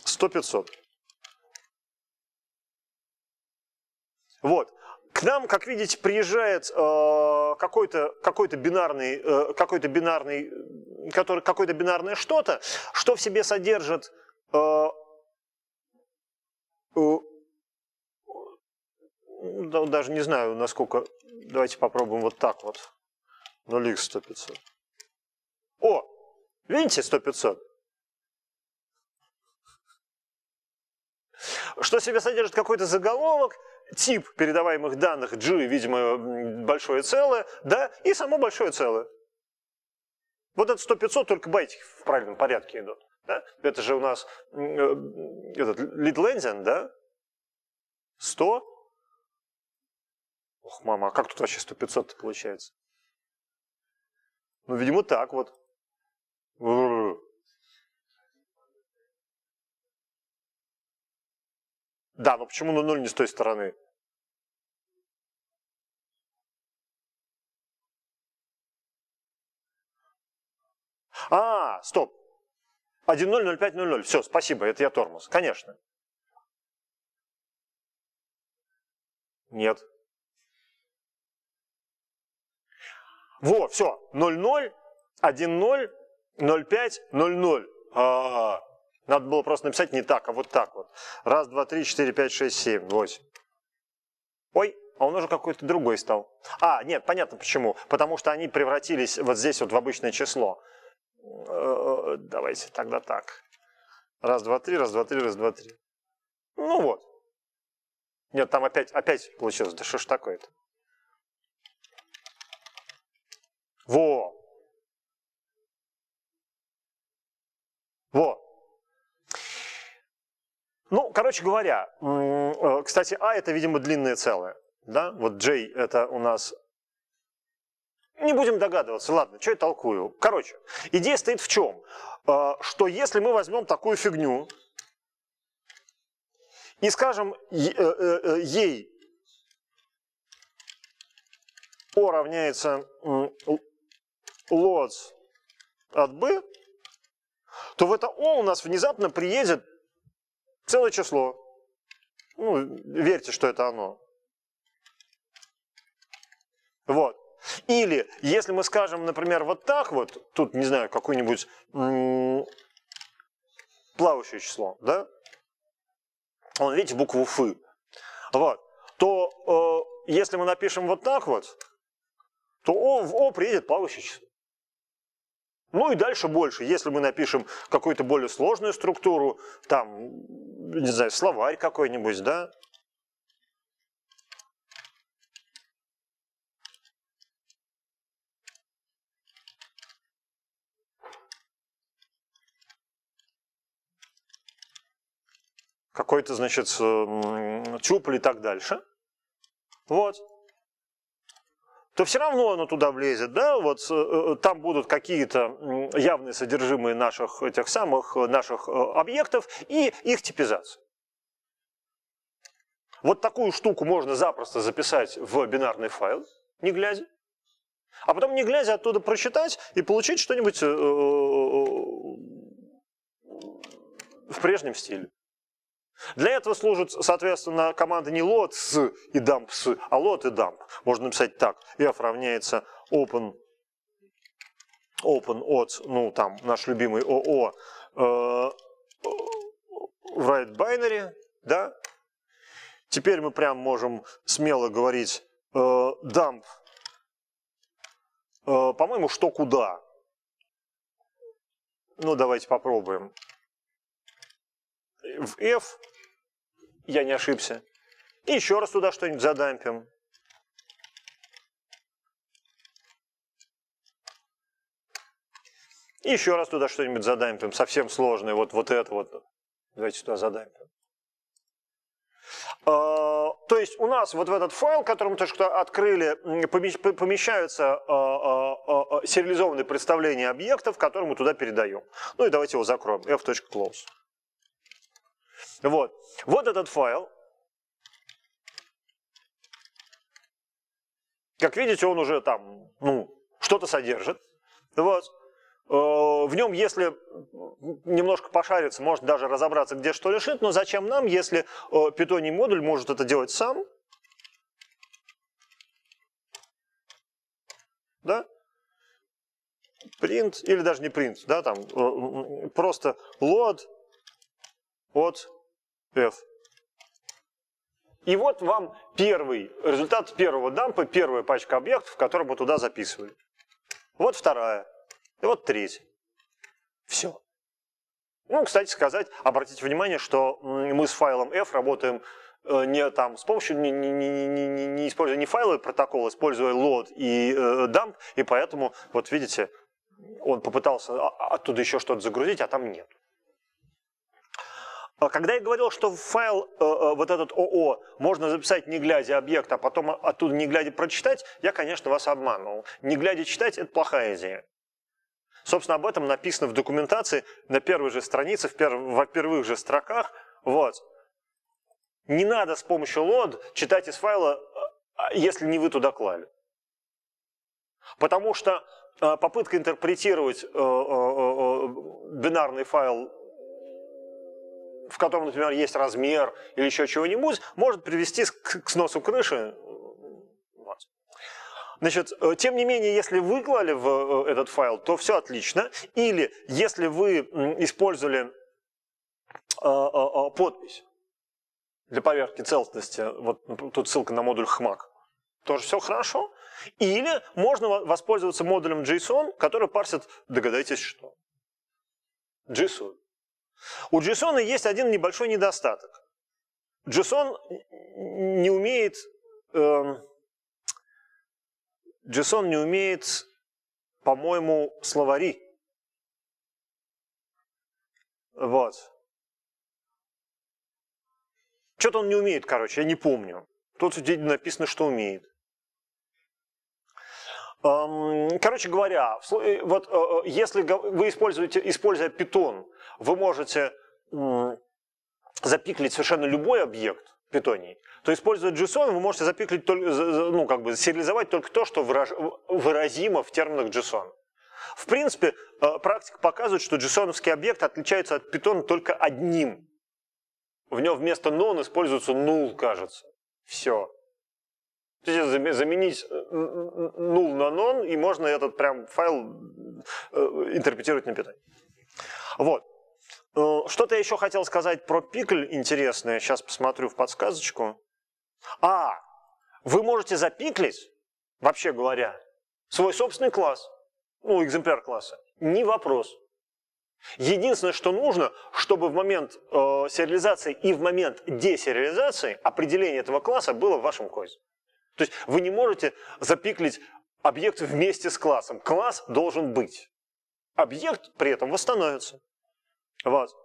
100-500. Вот. К нам, как видите, приезжает э, какой-то какой бинарный, э, какой бинарный, который, какое-то бинарное что-то, что в себе содержит э, э, даже не знаю, насколько... Давайте попробуем вот так вот. 0 х 100 500. О! Видите 100 500? Что в себе содержит какой-то заголовок, тип передаваемых данных G, видимо, большое целое, да, и само большое целое. Вот это 100-500 только байтики в правильном порядке идут. Да? Это же у нас э, этот Литлензен, да? 100. Ох, мама, а как тут вообще 100-500 получается? Ну, видимо, так вот. Да, но почему на ноль не с той стороны? А, стоп. 1.0.05.00. Все, спасибо, это я тормоз. Конечно. Нет. Во, все. 00, 1.0, 05, 00. А -а -а. Надо было просто написать не так, а вот так вот. Раз, два, три, четыре, пять, шесть, семь, восемь. Ой, а он уже какой-то другой стал. А, нет, понятно почему. Потому что они превратились вот здесь вот в обычное число. Э, э, давайте тогда так. Раз, два, три, раз, два, три, раз, два, три. Ну вот. Нет, там опять, опять получилось. Да что ж такое-то? Во! Во! Ну, короче говоря, э, кстати, А это, видимо, длинное целое. Да? Вот J это у нас... Не будем догадываться, ладно, что я толкую. Короче, идея стоит в чем? Э, что если мы возьмем такую фигню и скажем э, ей O равняется лоц от B, то в это О у нас внезапно приедет Целое число. Ну, верьте, что это оно. Вот. Или, если мы скажем, например, вот так вот, тут, не знаю, какое-нибудь плавающее число, да? Вон, видите, букву «ф». Вот. То, э, если мы напишем вот так вот, то о, в приедет плавающее число. Ну и дальше больше. Если мы напишем какую-то более сложную структуру, там, не знаю, словарь какой-нибудь, да, какой-то, значит, тюпль и так дальше. Вот то все равно оно туда влезет, да, вот э, э, там будут какие-то явные содержимые наших этих самых э, наших объектов и их типизация. Вот такую штуку можно запросто записать в бинарный файл, не глядя. А потом, не глядя, оттуда прочитать и получить что-нибудь в прежнем стиле. Для этого служат, соответственно, команды не lot с и dump с, а лот и дамп. Можно написать так. f равняется open, open от, ну там наш любимый ОО, э, write binary, да? Теперь мы прям можем смело говорить э, э, по-моему, что куда. Ну, давайте попробуем в F, я не ошибся. И еще раз туда что-нибудь задампим. И еще раз туда что-нибудь задампим, совсем сложное, вот, вот это вот. Давайте туда задампим. А, то есть у нас вот в этот файл, который мы только что открыли, помещаются а, а, сериализованные представления объектов, которые мы туда передаем. Ну и давайте его закроем, f.close. Вот. Вот этот файл. Как видите, он уже там, ну, что-то содержит. Вот. Э, в нем, если немножко пошариться, может даже разобраться, где что лежит, но зачем нам, если э, питоний модуль может это делать сам? Да? Print, или даже не print, да, там э, просто load от F. И вот вам первый результат первого дампа, первая пачка объектов, которые мы туда записывали. Вот вторая. И вот третья. Все. Ну, кстати сказать, обратите внимание, что мы с файлом F работаем э, не там с помощью, не, не, не, не, не используя не файловый а протокол, используя load и э, dump, и поэтому, вот видите, он попытался а, оттуда еще что-то загрузить, а там нет. А когда я говорил, что файл э, э, вот этот ОО можно записать не глядя объект, а потом оттуда не глядя прочитать, я, конечно, вас обманул. Не глядя читать – это плохая идея. Собственно, об этом написано в документации на первой же странице, в пер... во первых же строках. Вот. Не надо с помощью лод читать из файла, а, а, если не вы туда клали. Потому что э, попытка интерпретировать э, бинарный файл в котором, например, есть размер или еще чего-нибудь, может привести к, сносу крыши. Значит, э, тем не менее, если вы в э, этот файл, то все отлично. Или если вы использовали э, подпись для поверки целостности, вот тут ссылка на модуль HMAC, тоже все хорошо. Или можно воспользоваться модулем JSON, который парсит, догадайтесь, что. JSON. У JSON есть один небольшой недостаток. JSON не умеет, э, эм, JSON не умеет, по-моему, словари. Вот. Что-то он не умеет, короче, я не помню. Тут написано, что умеет. Эм, короче говоря, э, вот э, э, если вы используете, используя Python, вы можете запиклить совершенно любой объект в Питоне, то используя JSON вы можете запиклить, только, ну, как бы сериализовать только то, что выразимо в терминах JSON. В принципе, э, практика показывает, что джейсоновский объект отличается от питона только одним. В нем вместо non используется null, кажется. Все. То есть заменить э, null на non, и можно этот прям файл э, интерпретировать на питоне. Вот. Ну, что-то я еще хотел сказать про пикль интересное. Сейчас посмотрю в подсказочку. А, вы можете запиклить, вообще говоря, свой собственный класс, ну, экземпляр класса. Не вопрос. Единственное, что нужно, чтобы в момент э, сериализации и в момент десериализации определение этого класса было в вашем коде. То есть вы не можете запиклить объект вместе с классом. Класс должен быть. Объект при этом восстановится вас.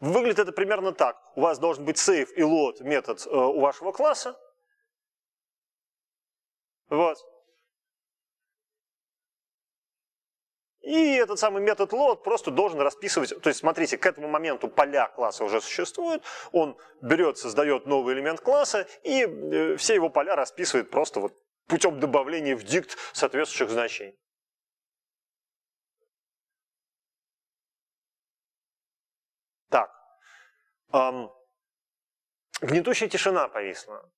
Выглядит это примерно так. У вас должен быть save и load метод э, у вашего класса. Вот. И этот самый метод load просто должен расписывать, то есть смотрите, к этому моменту поля класса уже существуют, он берет, создает новый элемент класса и э, все его поля расписывает просто вот путем добавления в дикт соответствующих значений. Эм, гнетущая тишина повисла.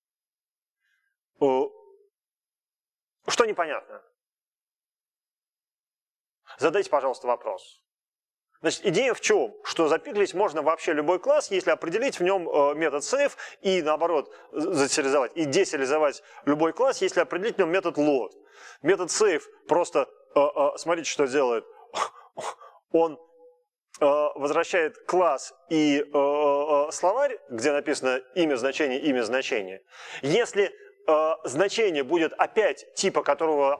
Что непонятно? Задайте, пожалуйста, вопрос. Значит, идея в чем? Что запиглить можно вообще любой класс, если определить в нем э, метод save и, наоборот, засеризовать, и десеризовать любой класс, если определить в нем метод load. Метод save просто, э, э, смотрите, что делает. Он Э, возвращает класс и э, э, словарь, где написано имя, значение, имя, значение. Если значение будет опять типа, которого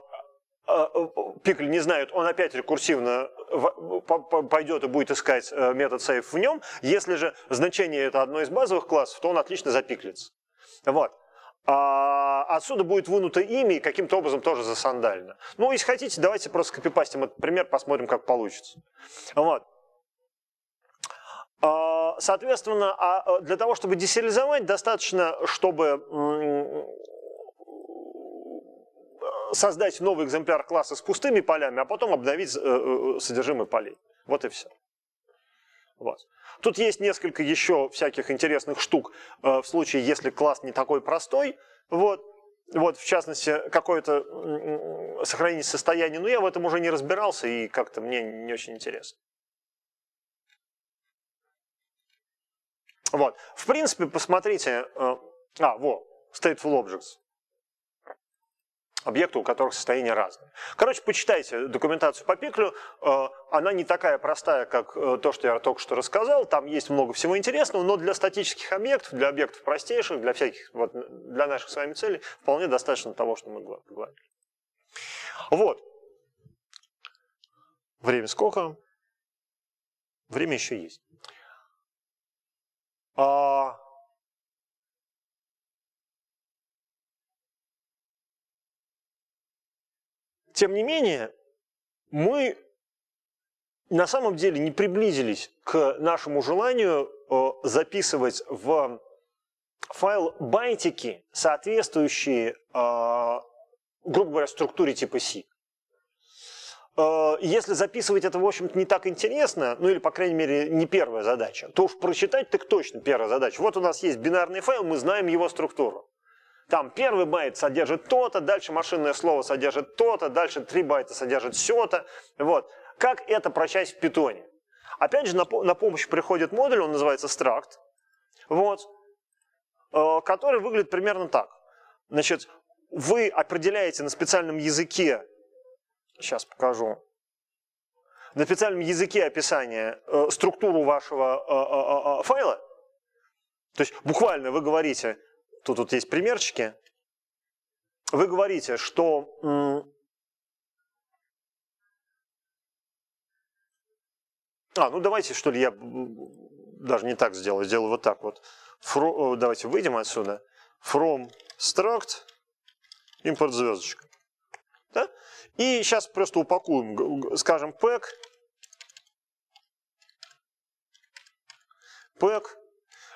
Пикль не знает, он опять рекурсивно пойдет и будет искать метод save в нем. Если же значение это одно из базовых классов, то он отлично запиклится. Вот. А отсюда будет вынуто имя и каким-то образом тоже засандально. Ну, если хотите, давайте просто копипастим этот пример, посмотрим, как получится. Вот. А, соответственно, а, а, для того, чтобы десериализовать, достаточно, чтобы создать новый экземпляр класса с пустыми полями, а потом обновить э, э, содержимое полей. Вот и все. Вот. Тут есть несколько еще всяких интересных штук э, в случае, если класс не такой простой. Вот, вот в частности, какое-то сохранение состояния. Но я в этом уже не разбирался, и как-то мне не очень интересно. Вот. В принципе, посмотрите, э, а, во, stateful objects. Объекты, у которых состояние разное. Короче, почитайте документацию по пиклю. Э, она не такая простая, как э, то, что я только что рассказал. Там есть много всего интересного, но для статических объектов, для объектов простейших, для всяких, вот, для наших с вами целей, вполне достаточно того, что мы говорили. Вот. Время сколько? Время еще есть. А Тем не менее, мы на самом деле не приблизились к нашему желанию э, записывать в файл байтики, соответствующие, а, грубо говоря, структуре типа C. Э, если записывать это, в общем-то, не так интересно, ну или, по крайней мере, не первая задача, то уж прочитать так точно первая задача. Вот у нас есть бинарный файл, мы знаем его структуру. Там первый байт содержит то-то, дальше машинное слово содержит то-то, дальше три байта содержит все-то. Вот. Как это прочесть в питоне? Опять же, на, помощь приходит модуль, он называется struct, вот, э, который выглядит примерно так. Значит, вы определяете на специальном языке Сейчас покажу. На специальном языке описания э, структуру вашего э э, э, э, файла. То есть буквально вы говорите, тут вот есть примерчики, вы говорите, что... А, ну давайте, что ли, я даже не так сделаю, сделаю вот так вот. From, э, давайте выйдем отсюда. From struct import звездочка. Да? И сейчас просто упакуем, скажем, pack, pack,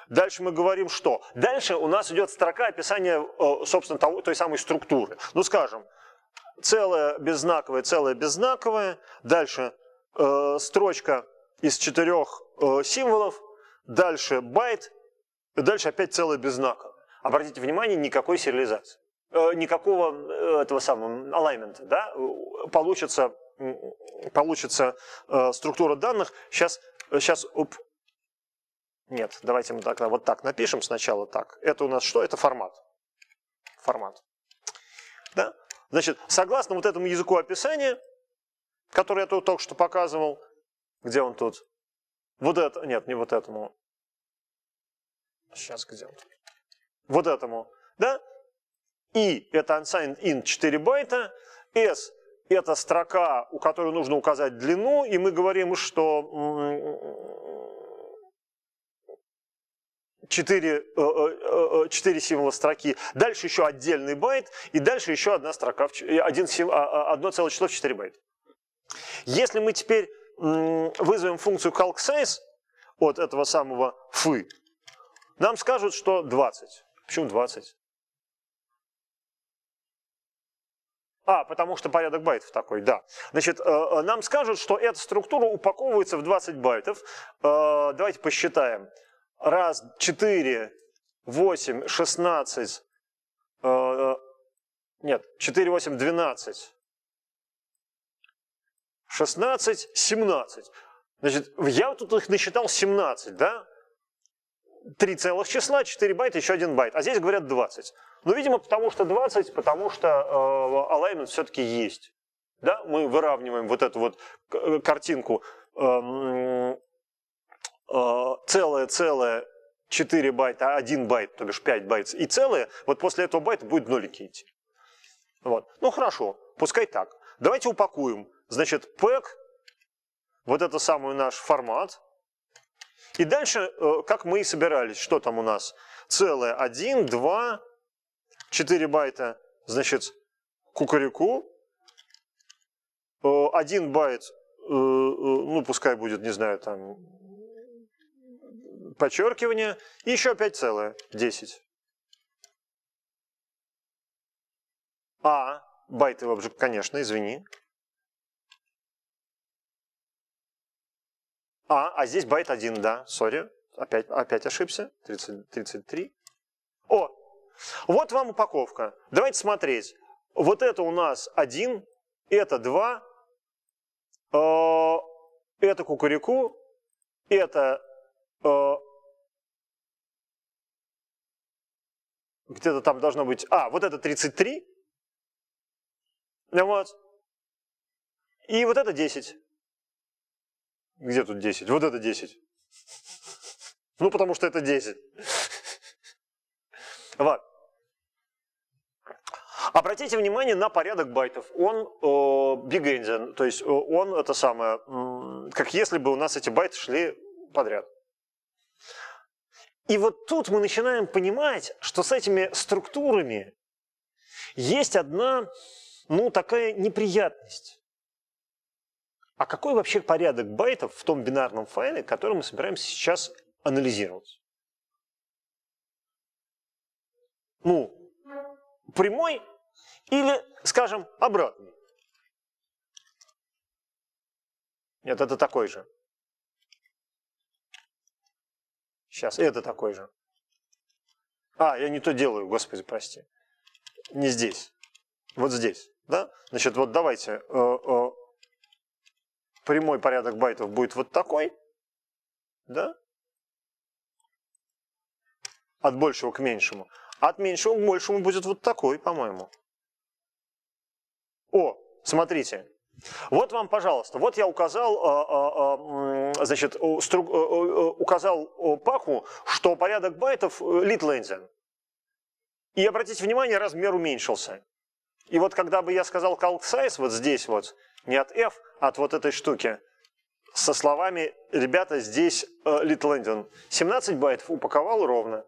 Дальше мы говорим что? Дальше у нас идет строка описания, э, собственно, того, той самой структуры. Ну, скажем, целое беззнаковое, целое беззнаковое. Дальше э, строчка из четырех э, символов. Дальше байт. дальше опять целое беззнаковое. Обратите внимание, никакой сериализации. Э, никакого э, этого самого алаймента, да, получится, получится э, структура данных. Сейчас, сейчас, оп, нет, давайте мы так, вот так напишем сначала так. Это у нас что? Это формат. Формат. Да? Значит, согласно вот этому языку описания, который я тут только что показывал, где он тут? Вот это, нет, не вот этому. Сейчас где он тут? Вот этому. Да? И это unsigned int 4 байта, S – это строка, у которой нужно указать длину, и мы говорим, что 4, 4 э, э, э, символа строки, дальше еще отдельный байт, и дальше еще одна строка, один, а, а, одно целое число в 4 байта. Если мы теперь вызовем функцию calc size от этого самого фы, нам скажут, что 20. Почему 20? А, потому что порядок байтов такой, да. Значит, э, э, нам скажут, что эта структура упаковывается в 20 байтов. Э, давайте посчитаем. Раз, 4, 8, 16, нет, 4, 8, 12, 16, 17. Значит, я тут их насчитал 17, да? три целых числа, 4 байта, еще один байт. А здесь говорят 20. Ну, видимо, потому что 20, потому что э, alignment все-таки есть. Да? Мы выравниваем вот эту вот э, картинку эм, э, целое-целое 4 байта, 1 байт, то бишь 5 байт и целое, вот после этого байта будет нулики идти. Вот. Ну хорошо, пускай так. Давайте упакуем. Значит, пэк, вот это самый наш формат, и дальше, э, как мы и собирались, что там у нас? Целое 1, 2, 4 байта, значит, кукуряку, 1 э, байт, э, ну пускай будет, не знаю, там, подчеркивание, и еще опять целое, 10. А, байты конечно, извини. А, а здесь байт 1, да, сори. Опять, опять ошибся. 30, 33. О, вот вам упаковка. Давайте смотреть. Вот это у нас 1, это 2, э, это кукуреку, это э, где-то там должно быть... А, вот это 33. Вот. И вот это 10. Где тут 10? Вот это 10. Ну, потому что это 10. Вот. Обратите внимание на порядок байтов. Он э, big engine, то есть э, он это самое, как если бы у нас эти байты шли подряд. И вот тут мы начинаем понимать, что с этими структурами есть одна, ну, такая неприятность а какой вообще порядок байтов в том бинарном файле, который мы собираемся сейчас анализировать? Ну, прямой или, скажем, обратный? Нет, это такой же. Сейчас, это такой же. А, я не то делаю, господи, прости. Не здесь. Вот здесь. Да? Значит, вот давайте э -э прямой порядок байтов будет вот такой, да? От большего к меньшему. От меньшего к большему будет вот такой, по-моему. О, смотрите. Вот вам, пожалуйста, вот я указал, а, а, а, значит, э, э, э, указал Паху, что порядок байтов Литленден. И обратите внимание, размер уменьшился. И вот когда бы я сказал calc size вот здесь вот, не от F, а от вот этой штуки, со словами «Ребята, здесь э, Little Indian». 17 байтов упаковал ровно.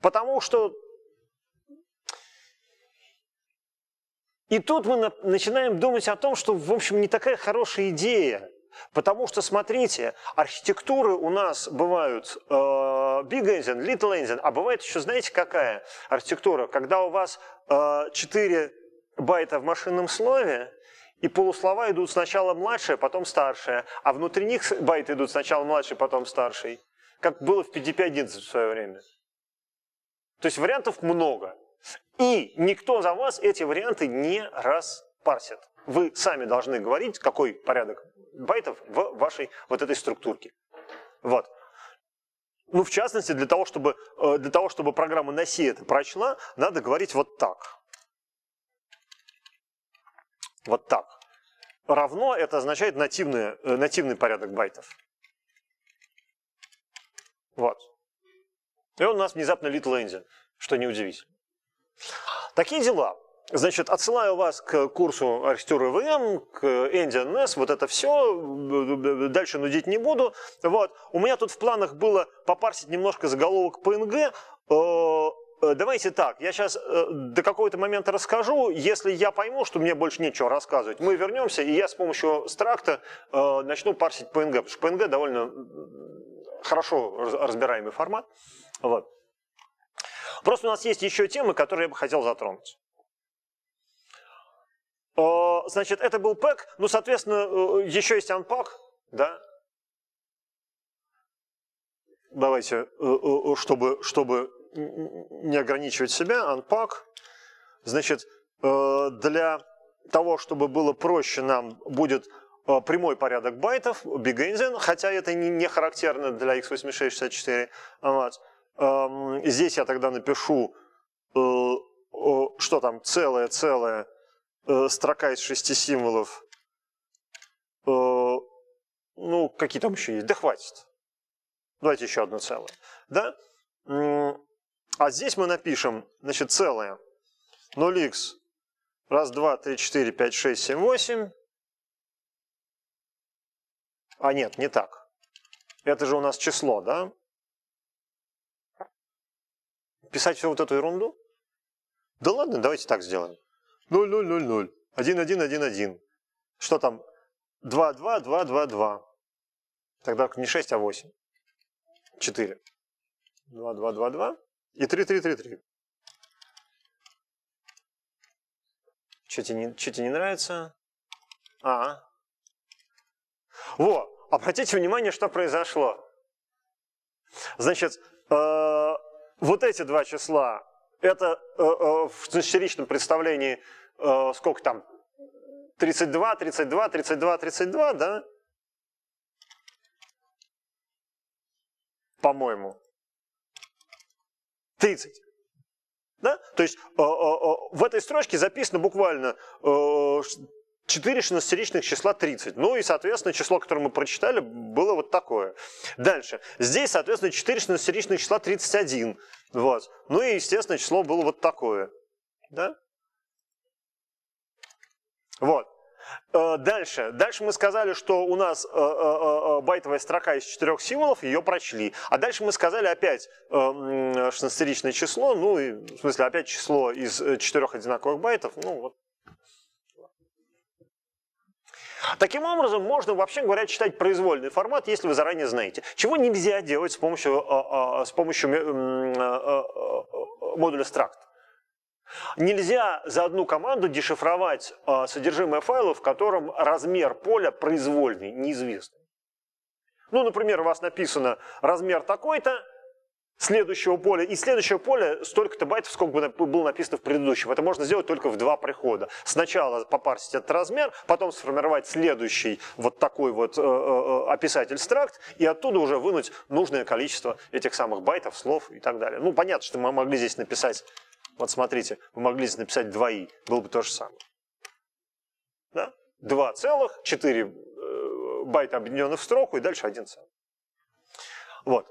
Потому что... И тут мы начинаем думать о том, что, в общем, не такая хорошая идея. Потому что, смотрите, архитектуры у нас бывают э, Big Engine, Little Engine, а бывает еще, знаете, какая архитектура? Когда у вас э, 4 байта в машинном слове, и полуслова идут сначала младшие, потом старшие, а внутри них байты идут сначала младшие, потом старший, как было в PDP-11 в свое время. То есть вариантов много. И никто за вас эти варианты не распарсит. Вы сами должны говорить, какой порядок байтов в вашей вот этой структурке. Вот. Ну, в частности, для того, чтобы, э, для того, чтобы программа на C это прочла, надо говорить вот так. Вот так. Равно это означает нативный, э, нативный порядок байтов. Вот. И он у нас внезапно Little Engine, что неудивительно. Такие дела. Значит, отсылаю вас к курсу архитектуры ВМ, к NDNS, вот это все, дальше нудить не буду. Вот. У меня тут в планах было попарсить немножко заголовок PNG, Э, давайте так, я сейчас э, до какого-то момента расскажу, если я пойму, что мне больше нечего рассказывать, мы вернемся, и я с помощью стракта э, начну парсить PNG, потому что PNG довольно хорошо разбираемый формат. Вот. Просто у нас есть еще темы, которые я бы хотел затронуть. Значит, это был пэк, ну, соответственно, еще есть анпак, да, давайте, чтобы, чтобы не ограничивать себя, unpack. Значит, э, для того, чтобы было проще, нам будет э, прямой порядок байтов, big хотя это не характерно для x86-64. Вот. Эм, здесь я тогда напишу, э, что там, целая-целая строка из шести символов. Ну, какие там еще есть? Да хватит. Давайте еще одно целое. Да? А здесь мы напишем, значит, целое. 0х. Раз, два, три, четыре, пять, шесть, семь, восемь. А нет, не так. Это же у нас число, да? Писать всю вот эту ерунду? Да ладно, давайте так сделаем. 0, 0, 0, 0. 1, 1, 1, 1. Что там? 2, 2, 2, 2, 2. Тогда не 6, а 8. 4. 2, 2, 2, 2. И 3-3-3-3. Что тебе, не, что тебе не нравится? А. Во, обратите внимание, что произошло. Значит, э, вот эти два числа, это э, э в четверичном представлении, э, сколько там, 32, 32, 32, 32, да? По-моему. 30. Да? То есть э, э, э, в этой строчке записано буквально э, 4 16 числа 30. Ну и, соответственно, число, которое мы прочитали, было вот такое. Дальше. Здесь, соответственно, 4 16-ричных числа 31. Вот. Ну и, естественно, число было вот такое. Да? Вот. Э, дальше. Дальше мы сказали, что у нас э, э, байтовая строка из четырех символов, ее прочли. А дальше мы сказали опять 16 число, ну, и, в смысле, опять число из четырех одинаковых байтов. Ну, вот. Таким образом, можно, вообще говоря, читать произвольный формат, если вы заранее знаете. Чего нельзя делать с помощью, с помощью модуля struct. Нельзя за одну команду дешифровать э, содержимое файла, в котором размер поля произвольный, неизвестный. Ну, например, у вас написано размер такой-то, следующего поля, и следующего поля столько-то байтов, сколько было написано в предыдущем. Это можно сделать только в два прихода. Сначала попарсить этот размер, потом сформировать следующий вот такой вот э, э, э, описатель стракт, и оттуда уже вынуть нужное количество этих самых байтов, слов и так далее. Ну, понятно, что мы могли здесь написать вот смотрите, вы могли здесь написать 2 и было бы то же самое. Да? 2,4 э, байта объединенных в строку и дальше 1 целый. Вот.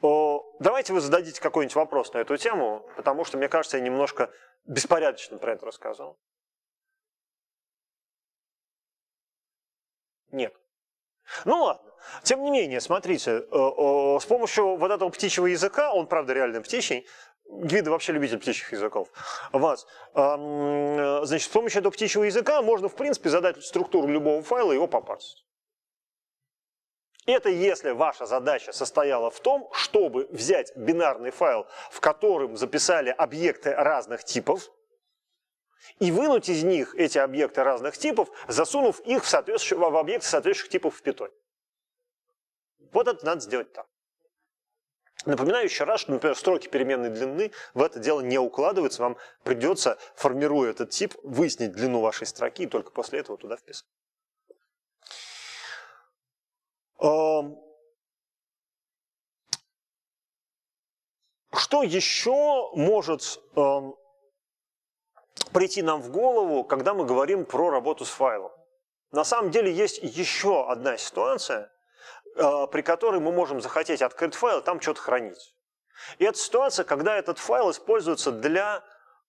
О, давайте вы зададите какой-нибудь вопрос на эту тему, потому что, мне кажется, я немножко беспорядочно про это рассказывал. Нет. Ну ладно. Тем не менее, смотрите, э, с помощью вот этого птичьего языка, он, правда, реально птичий, гиды вообще любитель птичьих языков. Вас. Э, значит, с помощью этого птичьего языка можно, в принципе, задать структуру любого файла и его попасть. Это если ваша задача состояла в том, чтобы взять бинарный файл, в котором записали объекты разных типов, и вынуть из них эти объекты разных типов, засунув их в, соответствующие, в объекты соответствующих типов в питоне. Вот это надо сделать так. Напоминаю еще раз, что, например, строки переменной длины в это дело не укладываются. Вам придется, формируя этот тип, выяснить длину вашей строки и только после этого туда вписать. Что еще может прийти нам в голову, когда мы говорим про работу с файлом? На самом деле есть еще одна ситуация, Э, при которой мы можем захотеть открыть файл, там что-то хранить. И это ситуация, когда этот файл используется для,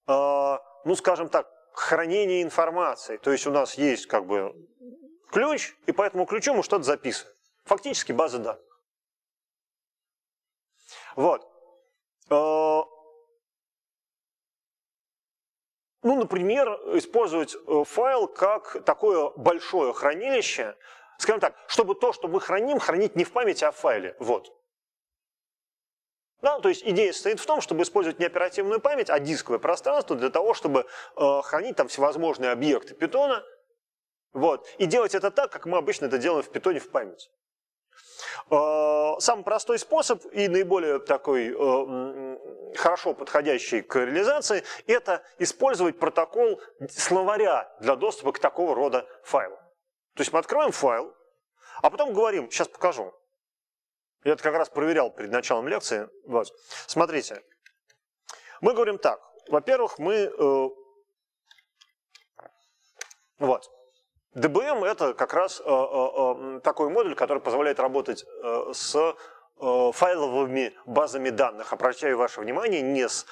э, ну скажем так, хранения информации. То есть у нас есть как бы ключ, и по этому ключу мы что-то записываем. Фактически база данных. Вот. Э, ну, например, использовать файл как такое большое хранилище, Скажем так, чтобы то, что мы храним, хранить не в памяти, а в файле. Вот. Да, то есть идея состоит в том, чтобы использовать не оперативную память, а дисковое пространство для того, чтобы э, хранить там всевозможные объекты питона. Вот. И делать это так, как мы обычно это делаем в питоне в память. Э, самый простой способ и наиболее такой э, хорошо подходящий к реализации, это использовать протокол словаря для доступа к такого рода файлам. То есть мы открываем файл, а потом говорим, сейчас покажу. Я это как раз проверял перед началом лекции. Вот. Смотрите, мы говорим так. Во-первых, мы... Э, вот. DBM – это как раз э, э, э, такой модуль, который позволяет работать э, с э, файловыми базами данных. Обращаю ваше внимание не с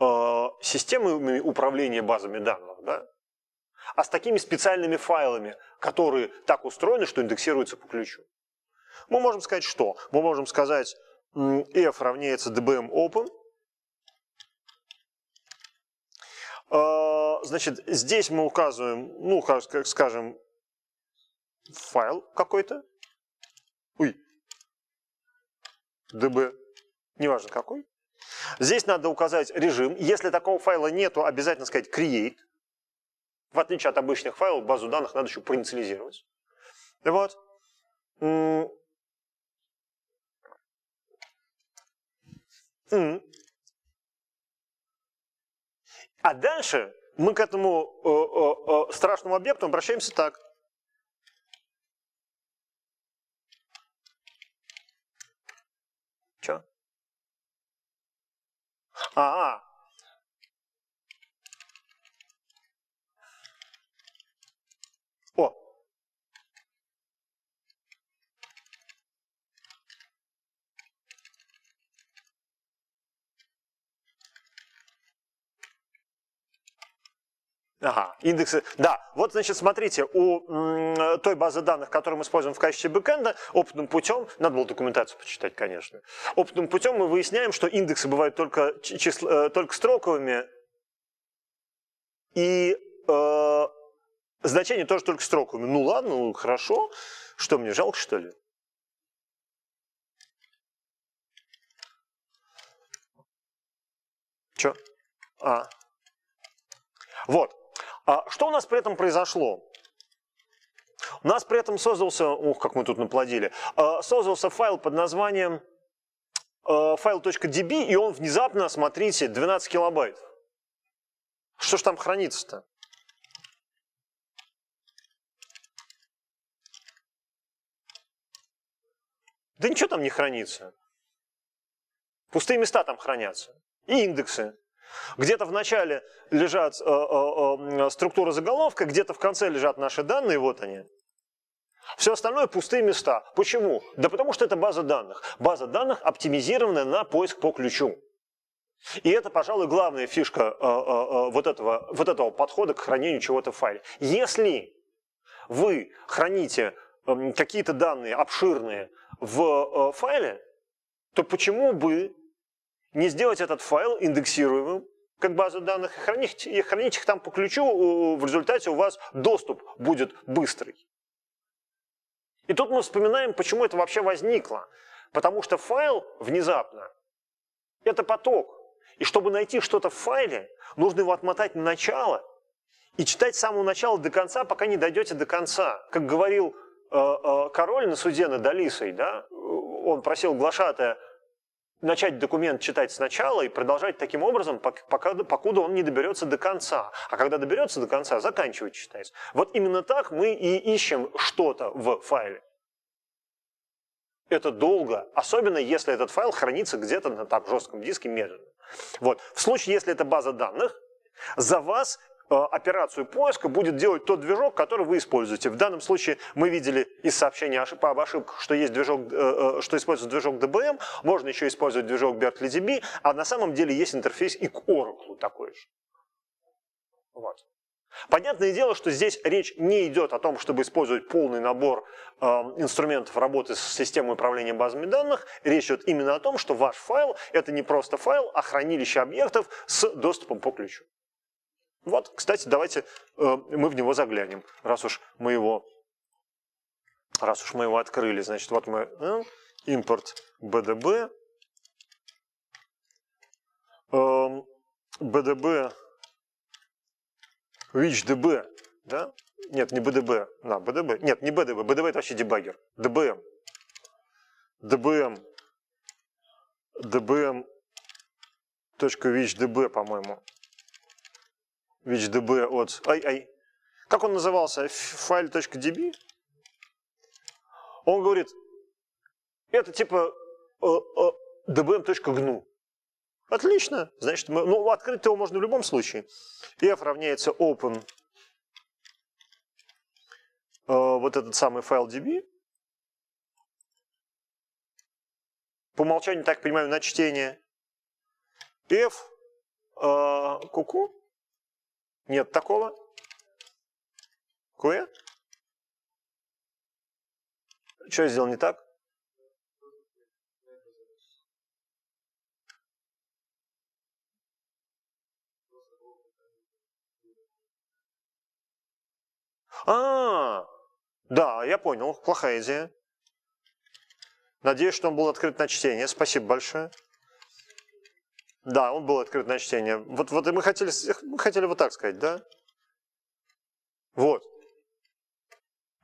э, системами управления базами данных, да, а с такими специальными файлами, которые так устроены, что индексируются по ключу. Мы можем сказать что? Мы можем сказать f равняется dbm open. А, значит, здесь мы указываем, ну, как скажем, файл какой-то. Ой, db, неважно какой. Здесь надо указать режим. Если такого файла нету, обязательно сказать create. В отличие от обычных файлов, базу данных надо еще проинициализировать. Вот. А дальше мы к этому э, э, э, страшному объекту обращаемся так. Че? А, а, Ага, индексы. Да, вот, значит, смотрите, у той базы данных, которую мы используем в качестве бэкэнда, опытным путем, надо было документацию почитать, конечно, опытным путем мы выясняем, что индексы бывают только, числа, э, только строковыми, и э, значение тоже только строковыми. Ну ладно, ну хорошо, что мне, жалко что ли? Че? А. Вот. А что у нас при этом произошло? У нас при этом создался, ух, как мы тут наплодили, а, создался файл под названием а, файл. db и он внезапно, смотрите, 12 килобайт. Что ж там хранится-то? Да ничего там не хранится. Пустые места там хранятся. И индексы. Где-то в начале лежат э, э, э, структура заголовка, где-то в конце лежат наши данные, вот они. Все остальное пустые места. Почему? Да потому что это база данных. База данных оптимизированная на поиск по ключу. И это, пожалуй, главная фишка э, вот, этого, вот этого подхода к хранению чего-то в файле. Если вы храните эм, какие-то данные обширные в файле, то почему бы не сделать этот файл индексируемым, как базу данных, и хранить, и хранить их там по ключу, в результате у вас доступ будет быстрый. И тут мы вспоминаем, почему это вообще возникло. Потому что файл внезапно – это поток. И чтобы найти что-то в файле, нужно его отмотать на начало и читать с самого начала до конца, пока не дойдете до конца. Как говорил э -э, король на суде над Алисой, да? он просил глашатая – начать документ читать сначала и продолжать таким образом, пока, покуда он не доберется до конца. А когда доберется до конца, заканчивать читать. Вот именно так мы и ищем что-то в файле. Это долго, особенно если этот файл хранится где-то на там, жестком диске медленно. Вот. В случае, если это база данных, за вас Э, операцию поиска будет делать тот движок, который вы используете. В данном случае мы видели из сообщения об ошибках, что есть движок, э, э, что используется движок DBM, можно еще использовать движок BerkeleyDB, а на самом деле есть интерфейс и к Oracle такой же. Вот. Понятное дело, что здесь речь не идет о том, чтобы использовать полный набор э, инструментов работы с системой управления базами данных. Речь идет именно о том, что ваш файл – это не просто файл, а хранилище объектов с доступом по ключу. Вот, кстати, давайте э, мы в него заглянем, раз уж мы его, раз уж мы его открыли. Значит, вот мы э, импорт BDB. Э, BDB, WitchDB, да? Нет, не BDB, на, BDB. Нет, не BDB, BDB это вообще дебагер, DBM. DBM. DBM. .witchdb, по-моему. WitchDB от... Ай-ай. Как он назывался? Файл Файл.db? Он говорит, это типа э, э, dbm.gnu. Отлично. Значит, мы, ну, открыть его можно в любом случае. f равняется open э, вот этот самый файл db. По умолчанию, так понимаю, на чтение. f куку. -ку. Нет такого? Куэ? Что я сделал не так? А, -а, -а да, я понял, плохая идея. Надеюсь, что он был открыт на чтение. Спасибо большое. Да, он был открыт на чтение. Вот, вот и мы хотели, мы хотели вот так сказать, да? Вот.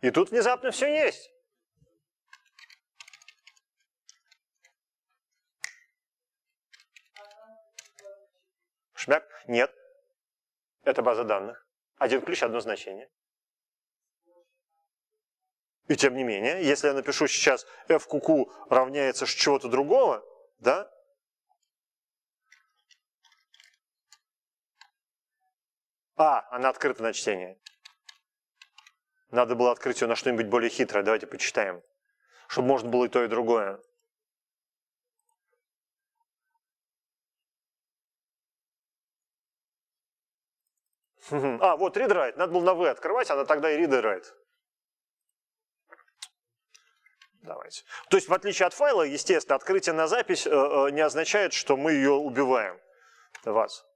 И тут внезапно все есть. Шмяк? Нет. Это база данных. Один ключ, одно значение. И тем не менее, если я напишу сейчас f куку равняется чего-то другого, да, А, она открыта на чтение. Надо было открыть ее на что-нибудь более хитрое. Давайте почитаем. Чтобы можно было и то, и другое. А, вот read-write. Надо было на V открывать, она тогда и read-write. Давайте. То есть, в отличие от файла, естественно, открытие на запись э, э, не означает, что мы ее убиваем. Вас.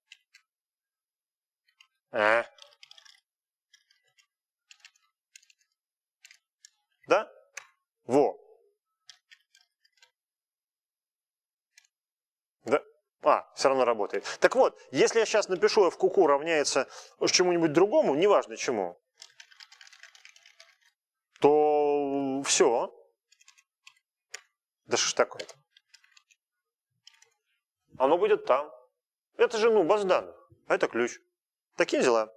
А? Да? Во. Да? А, все равно работает. Так вот, если я сейчас напишу f куку равняется чему-нибудь другому, неважно чему, то все. Да что ж такое -то? Оно будет там. Это же, ну, база данных. А это ключ. Такие дела.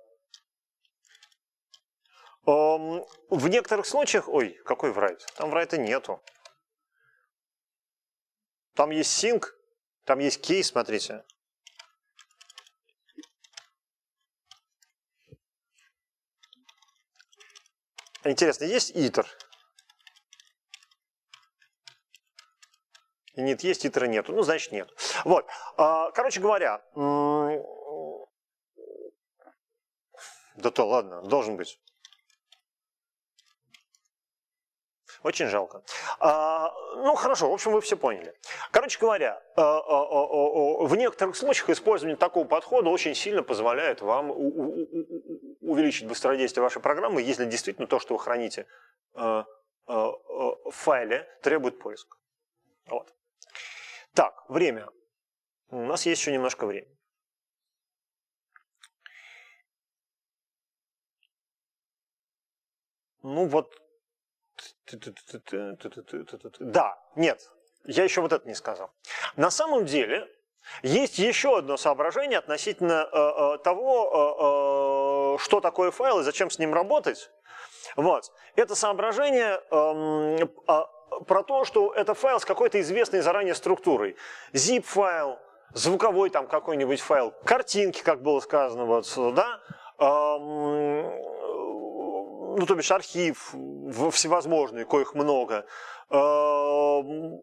В некоторых случаях... Ой, какой врайт? Там врайта нету. Там есть синк, там есть кей, смотрите. Интересно, есть итер? Нет, есть итера нету. Ну, значит, нет. Вот. А, короче говоря, да то ладно, должен быть. Очень жалко. А, ну, хорошо, в общем, вы все поняли. Короче говоря, э, э, э, в некоторых случаях использование такого подхода очень сильно позволяет вам увеличить быстродействие вашей программы, если действительно то, что вы храните в файле, требует поиска. Вот. Так, время. У нас есть еще немножко времени. Ну вот... Да, нет, я еще вот это не сказал. На самом деле, есть еще одно соображение относительно э, того, э, что такое файл и зачем с ним работать. Вот. Это соображение про то, что это файл с какой-то известной заранее структурой. Zip-файл, звуковой там какой-нибудь файл, картинки, как было сказано, вот, да, ну, то бишь архив всевозможные, коих много. Эм,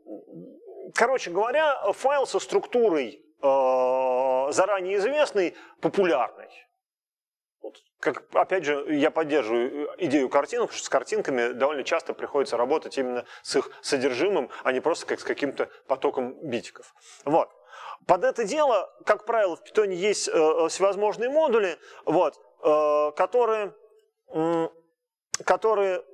короче говоря, файл со структурой э, заранее известной, популярной. как, опять же, я поддерживаю э, идею картинок, потому что с картинками довольно часто приходится работать именно с их содержимым, а не просто как с каким-то потоком битиков. Вот. Под это дело, как правило, в питоне есть э, э всевозможные модули, вот, э, которые которые...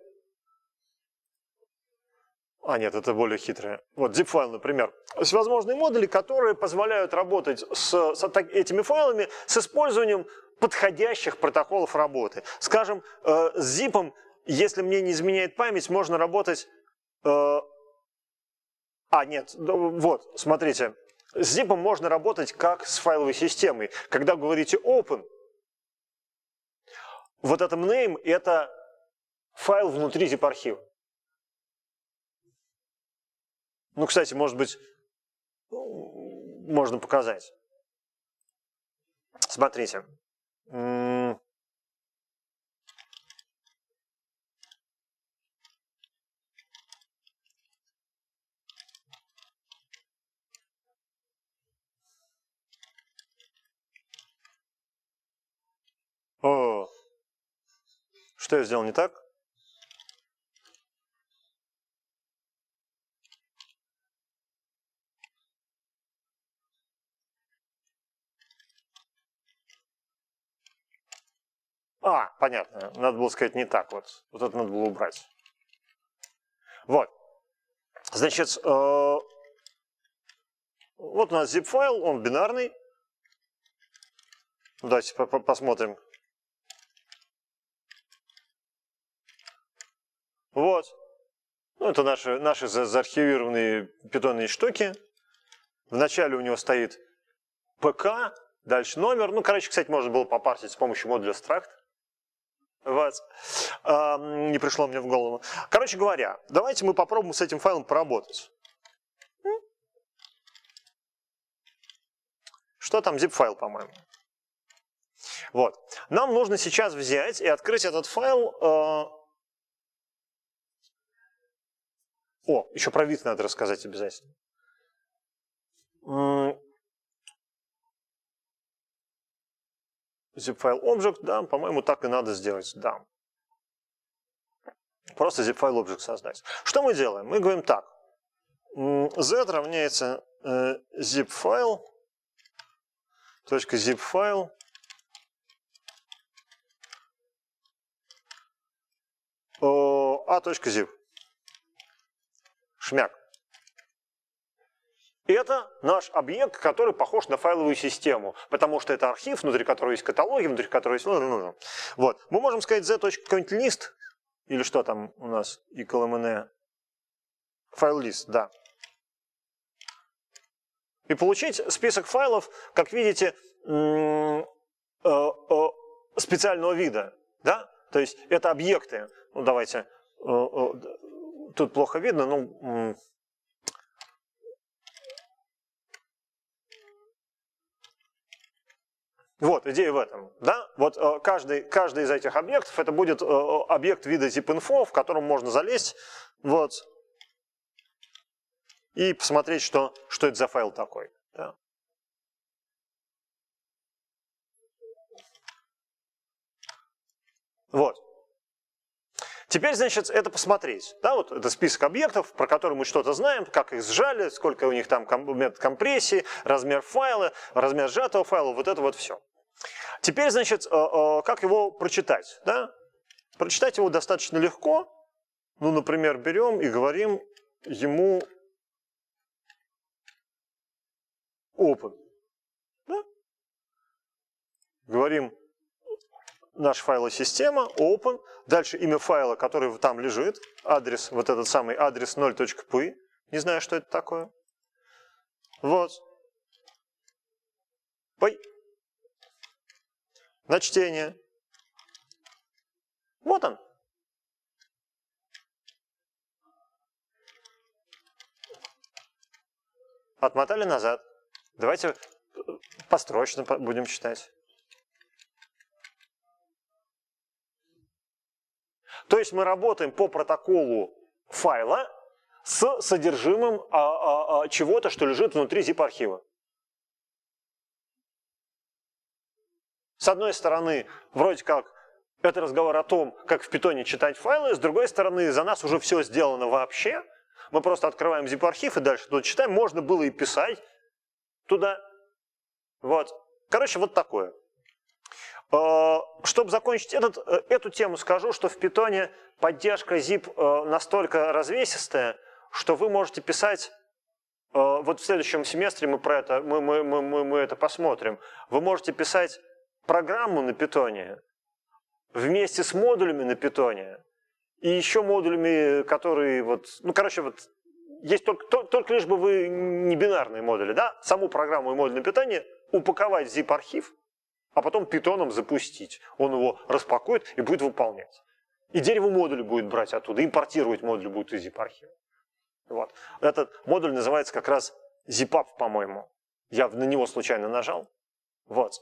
А, нет, это более хитрое. Вот zip файл, например. всевозможные возможные модули, которые позволяют работать с, с этими файлами с использованием подходящих протоколов работы. Скажем, э, с zip, если мне не изменяет память, можно работать... Э, а, нет, вот, смотрите. С zip можно работать как с файловой системой. Когда говорите open, вот этот name – это файл внутри zip-архива. Ну, кстати, может быть, можно показать. Смотрите. О, что я сделал не так? А, понятно. Надо было сказать не так вот. Вот это надо было убрать. Вот. Значит, э, вот у нас zip-файл, он бинарный. Ну, давайте по -по посмотрим. Вот. Ну, это наши, наши заархивированные питонные штуки. Вначале у него стоит ПК, дальше номер. Ну, короче, кстати, можно было попартить с помощью модуля struct. Вот, а, не пришло мне в голову. Короче говоря, давайте мы попробуем с этим файлом поработать. Что там, zip-файл, по-моему. Вот. Нам нужно сейчас взять и открыть этот файл. Э... О, еще про вид надо рассказать обязательно. zip-файл object, да, по-моему, так и надо сделать, да. Просто zip-файл object создать. Что мы делаем? Мы говорим так. z равняется э, zip-файл, точка zip-файл, a.zip. Шмяк это наш объект, который похож на файловую систему, потому что это архив, внутри которого есть каталоги, внутри которого есть... Вот. Мы можем сказать z. или что там у нас, и коломне файл-лист, да. И получить список файлов, как видите, э, э, специального вида, да? То есть это объекты, ну давайте, э, тут плохо видно, ну Вот, идея в этом. Да? Вот э, каждый, каждый из этих объектов, это будет э, объект вида тип Info, в котором можно залезть вот, и посмотреть, что, что это за файл такой. Да. Вот. Теперь, значит, это посмотреть. Да, вот это список объектов, про которые мы что-то знаем, как их сжали, сколько у них там метод компрессии, размер файла, размер сжатого файла, вот это вот все. Теперь, значит, э, э, как его прочитать? Да? Прочитать его достаточно легко. Ну, например, берем и говорим ему open. Да? Говорим наш файловая система, open, дальше имя файла, который там лежит, адрес, вот этот самый адрес 0.py, не знаю, что это такое. Вот. Py. На чтение. Вот он. Отмотали назад. Давайте э, построчно будем читать. То есть мы работаем по протоколу файла с содержимым а, а, а, чего-то, что лежит внутри zip-архива. С одной стороны, вроде как это разговор о том, как в питоне читать файлы, с другой стороны, за нас уже все сделано вообще, мы просто открываем zip-архив и дальше тут читаем, можно было и писать туда. Вот. Короче, вот такое. Э, чтобы закончить этот, э, эту тему, скажу, что в питоне поддержка zip э, настолько развесистая, что вы можете писать, вот в следующем семестре мы, про это, мы, мы, мы, мы, мы это посмотрим, вы можете писать программу на питоне вместе с модулями на питоне и еще модулями, которые вот, ну, короче, вот есть только, только, только лишь бы вы не бинарные модули, да, саму программу и модуль на питоне упаковать в zip-архив, а потом питоном запустить. Он его распакует и будет выполнять. И дерево модули будет брать оттуда, импортировать модуль будет из zip-архива. Вот. Этот модуль называется как раз ZipUp, по-моему. Я на него случайно нажал. Вот.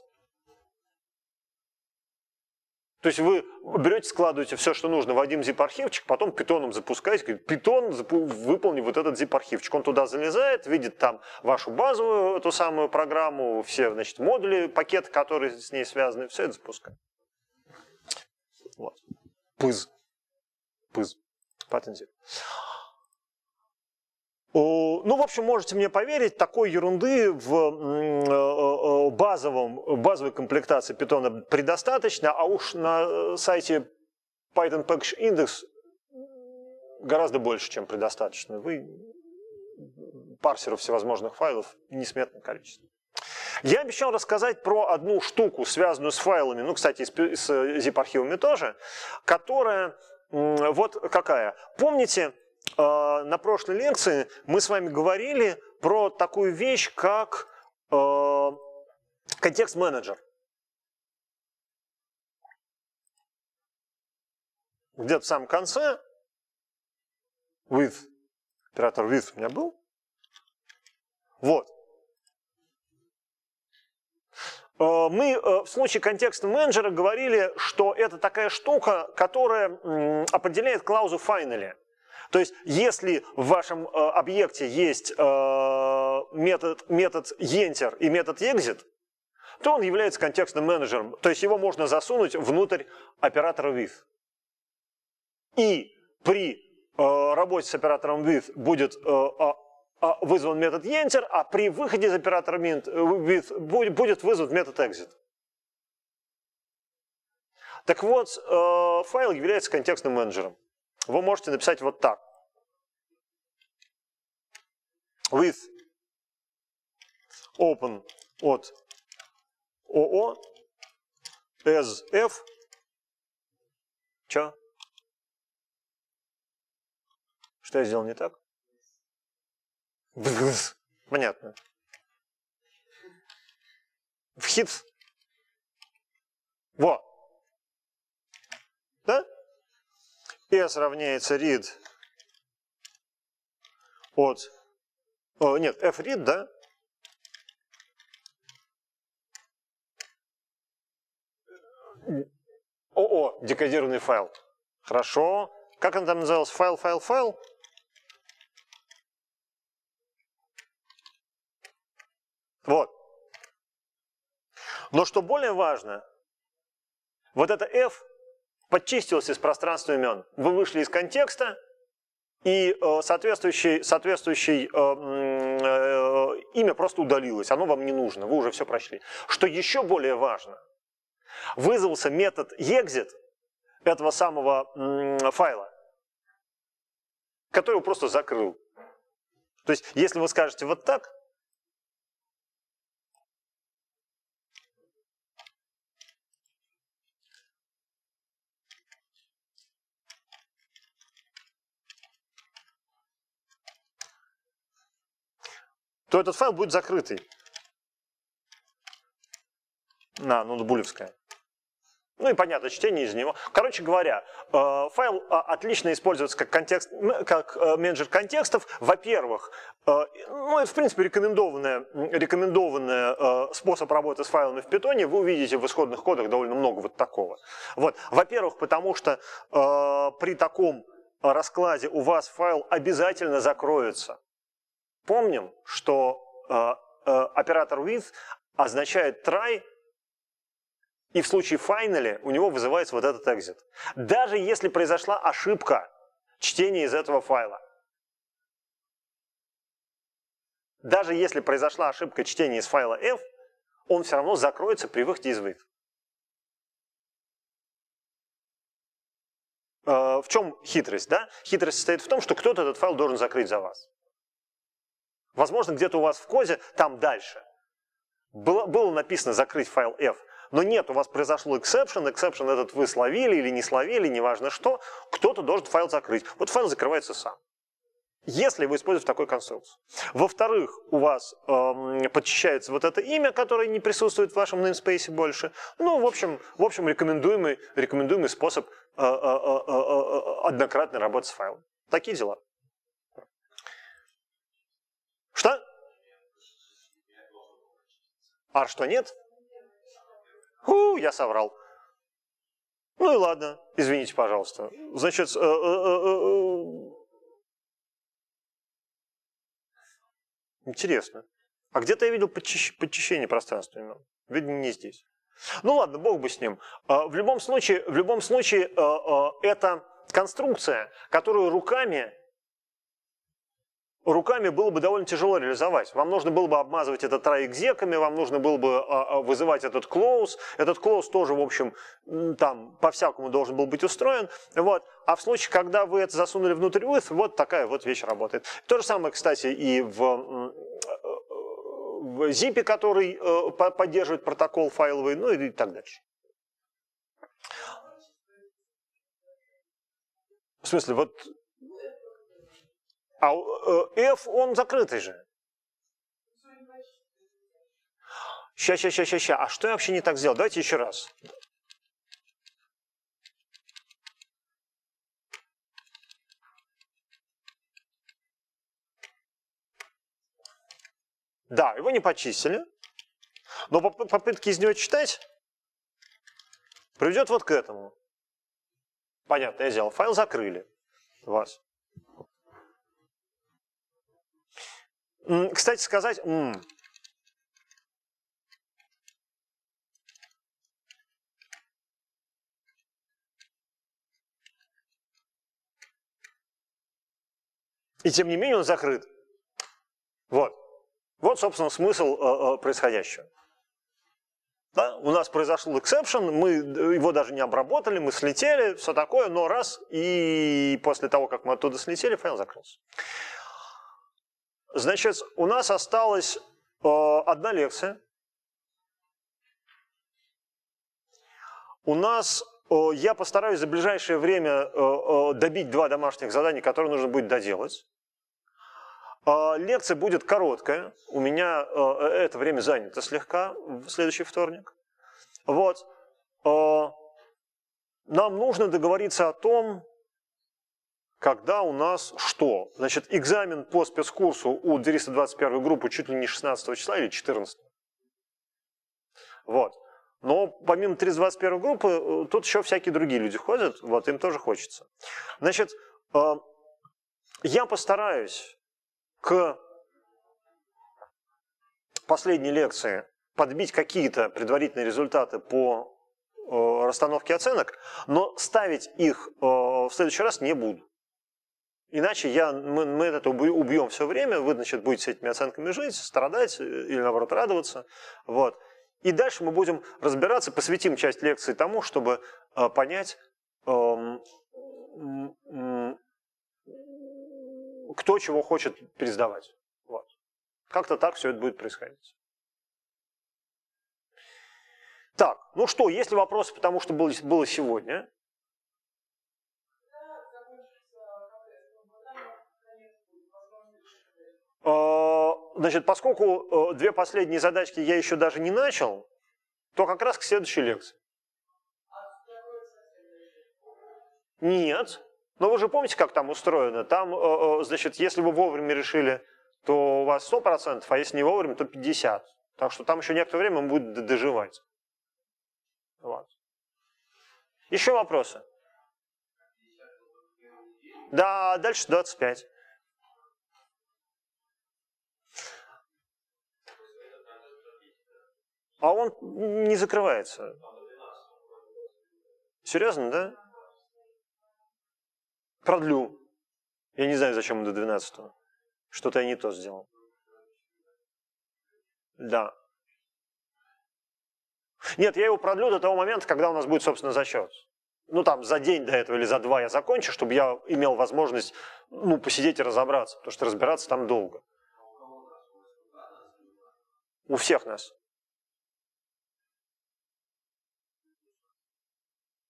То есть вы берете, складываете все, что нужно в один zip-архивчик, потом питоном запускаете, говорит, питон, выполни вот этот zip-архивчик. Он туда залезает, видит там вашу базовую эту самую программу, все, значит, модули, пакеты, которые с ней связаны, все это запускает. Вот. Пыз. Пыз. Патензив. Ну, в общем, можете мне поверить, такой ерунды в э, э, э, базовом, базовой комплектации Python предостаточно, а уж на сайте Python Package Index гораздо больше, чем предостаточно. Вы парсеров всевозможных файлов несметное количество. Я обещал рассказать про одну штуку, связанную с файлами, ну, кстати, с zip-архивами тоже, которая вот какая. Помните, а, на прошлой лекции мы с вами говорили про такую вещь, как а, контекст-менеджер. Где-то в самом конце with, оператор with у меня был. Вот. А, мы в случае контекста менеджера говорили, что это такая штука, которая определяет клаузу finally. То есть, если в вашем э, объекте есть э, метод, метод enter и метод exit, то он является контекстным менеджером. То есть его можно засунуть внутрь оператора with. И при э, работе с оператором with будет а, а, вызван метод enter, а при выходе из оператора with будет вызван метод exit. Так вот, файл является контекстным менеджером вы можете написать вот так. With open от ОО as F Че? Что я сделал не так? Понятно. В хит. Во. S равняется read от... О, нет, f read, да? ОО, декодированный файл. Хорошо. Как он там назывался? Файл, файл, файл? Вот. Но что более важно, вот это f подчистилось из пространства имен. Вы вышли из контекста, и э, соответствующее соответствующий э, э, имя просто удалилось, оно вам не нужно, вы уже все прочли. Что еще более важно, вызвался метод exit этого самого э, файла, который просто закрыл. То есть, если вы скажете вот так, то этот файл будет закрытый на ноутбулевское. Ну и понятно, чтение из него. Короче говоря, э, файл а, отлично используется как, контекст, как э, менеджер контекстов. Во-первых, э, ну это в принципе рекомендованный, рекомендованный способ работы с файлами в питоне. Вы увидите в исходных кодах довольно много вот такого. Вот. Во-первых, потому что при таком раскладе у вас файл обязательно закроется. Помним, что э, э, оператор with означает try, и в случае finally у него вызывается вот этот exit. Даже если произошла ошибка чтения из этого файла. Даже если произошла ошибка чтения из файла f, он все равно закроется при выходе из with. Э, в чем хитрость? Да? Хитрость состоит в том, что кто-то этот файл должен закрыть за вас. Возможно, где-то у вас в козе, там дальше. Было, было написано закрыть файл F, но нет, у вас произошло exception, exception этот вы словили или не словили, неважно что, кто-то должен файл закрыть. Вот файл закрывается сам если вы используете такой конструкцию. Во-вторых, у вас э, подчищается вот это имя, которое не присутствует в вашем namespace больше. Ну, в общем, в общем рекомендуемый, рекомендуемый способ э, э, э, однократной работы с файлом. Такие дела. Что? А что нет? Ху, я соврал. Ну и ладно, извините, пожалуйста. Значит, э -э -э, э, э. интересно. А где-то я видел подчищ... подчищение пространства. Видно, не здесь. Ну ладно, бог бы с ним. А, в любом случае, в любом случае э, это конструкция, которую руками руками было бы довольно тяжело реализовать. Вам нужно было бы обмазывать этот рай экзеками, вам нужно было бы а, а, вызывать этот клоус. Этот клоус тоже, в общем, там по-всякому должен был быть устроен. Вот. А в случае, когда вы это засунули внутрь with, вот такая вот вещь работает. То же самое, кстати, и в э, э, в ZIP, который э, поддерживает протокол файловый, ну и так дальше. В смысле, вот а э, F, он закрытый же. Сейчас, сейчас, сейчас, сейчас. ща. А что я вообще не так сделал? Давайте еще раз. Да, его не почистили. Но попытки из него читать приведет вот к этому. Понятно, я сделал. Файл закрыли. Вас. Кстати сказать, И тем не менее он закрыт. Вот. Вот, собственно, смысл э, э, происходящего. Да? У нас произошел эксепшн, мы его даже не обработали, мы слетели, все такое, но раз, и после того, как мы оттуда слетели, файл закрылся. Значит, у нас осталась э, одна лекция. У нас, э, я постараюсь за ближайшее время э, добить два домашних задания, которые нужно будет доделать. Лекция будет короткая, у меня это время занято слегка в следующий вторник. Вот. Нам нужно договориться о том, когда у нас что? Значит, экзамен по спецкурсу у 221 группы чуть ли не 16 числа или 14. Вот. Но помимо 321 группы, э, тут еще всякие другие люди ходят, вот им тоже хочется. Значит, э, я постараюсь к последней лекции подбить какие-то предварительные результаты по э, расстановке оценок, но ставить их в следующий раз не буду. Иначе я, мы, мы это убьем все время, вы, значит, будете с этими оценками жить, страдать э, или, наоборот, радоваться. Вот. И дальше мы будем разбираться, посвятим часть лекции тому, чтобы э, понять, э, э, кто чего хочет пересдавать. Вот. Как-то так все это будет происходить. Так, ну что, есть ли вопросы потому что было, было сегодня? А, значит, поскольку э, две последние задачки я еще даже не начал, то как раз к следующей лекции. Нет. Но вы же помните, как там устроено? Там, э, э, значит, если вы вовремя решили, то у вас 100%, а если не вовремя, то 50%. Так что там еще некоторое время он будет доживать. Вот. Еще вопросы? Да, дальше 25. а он не закрывается. Серьезно, да? Продлю. Я не знаю, зачем до 12 Что-то я не то сделал. Да. Нет, я его продлю до того момента, когда у нас будет, собственно, зачет. Ну, там, за день до этого или за два я закончу, чтобы я имел возможность, ну, посидеть и разобраться, потому что разбираться там долго. У всех нас.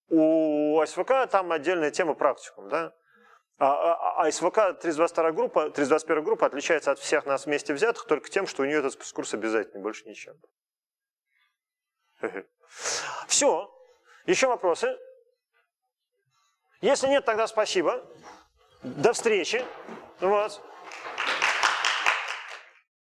У АСВК там отдельная тема практикум, да? А, а, а, а СВК 322 группа, 321 группа отличается от всех нас вместе взятых только тем, что у нее этот спецкурс обязательный, больше ничем. Все. Еще вопросы? Если нет, тогда спасибо. До встречи. Вот.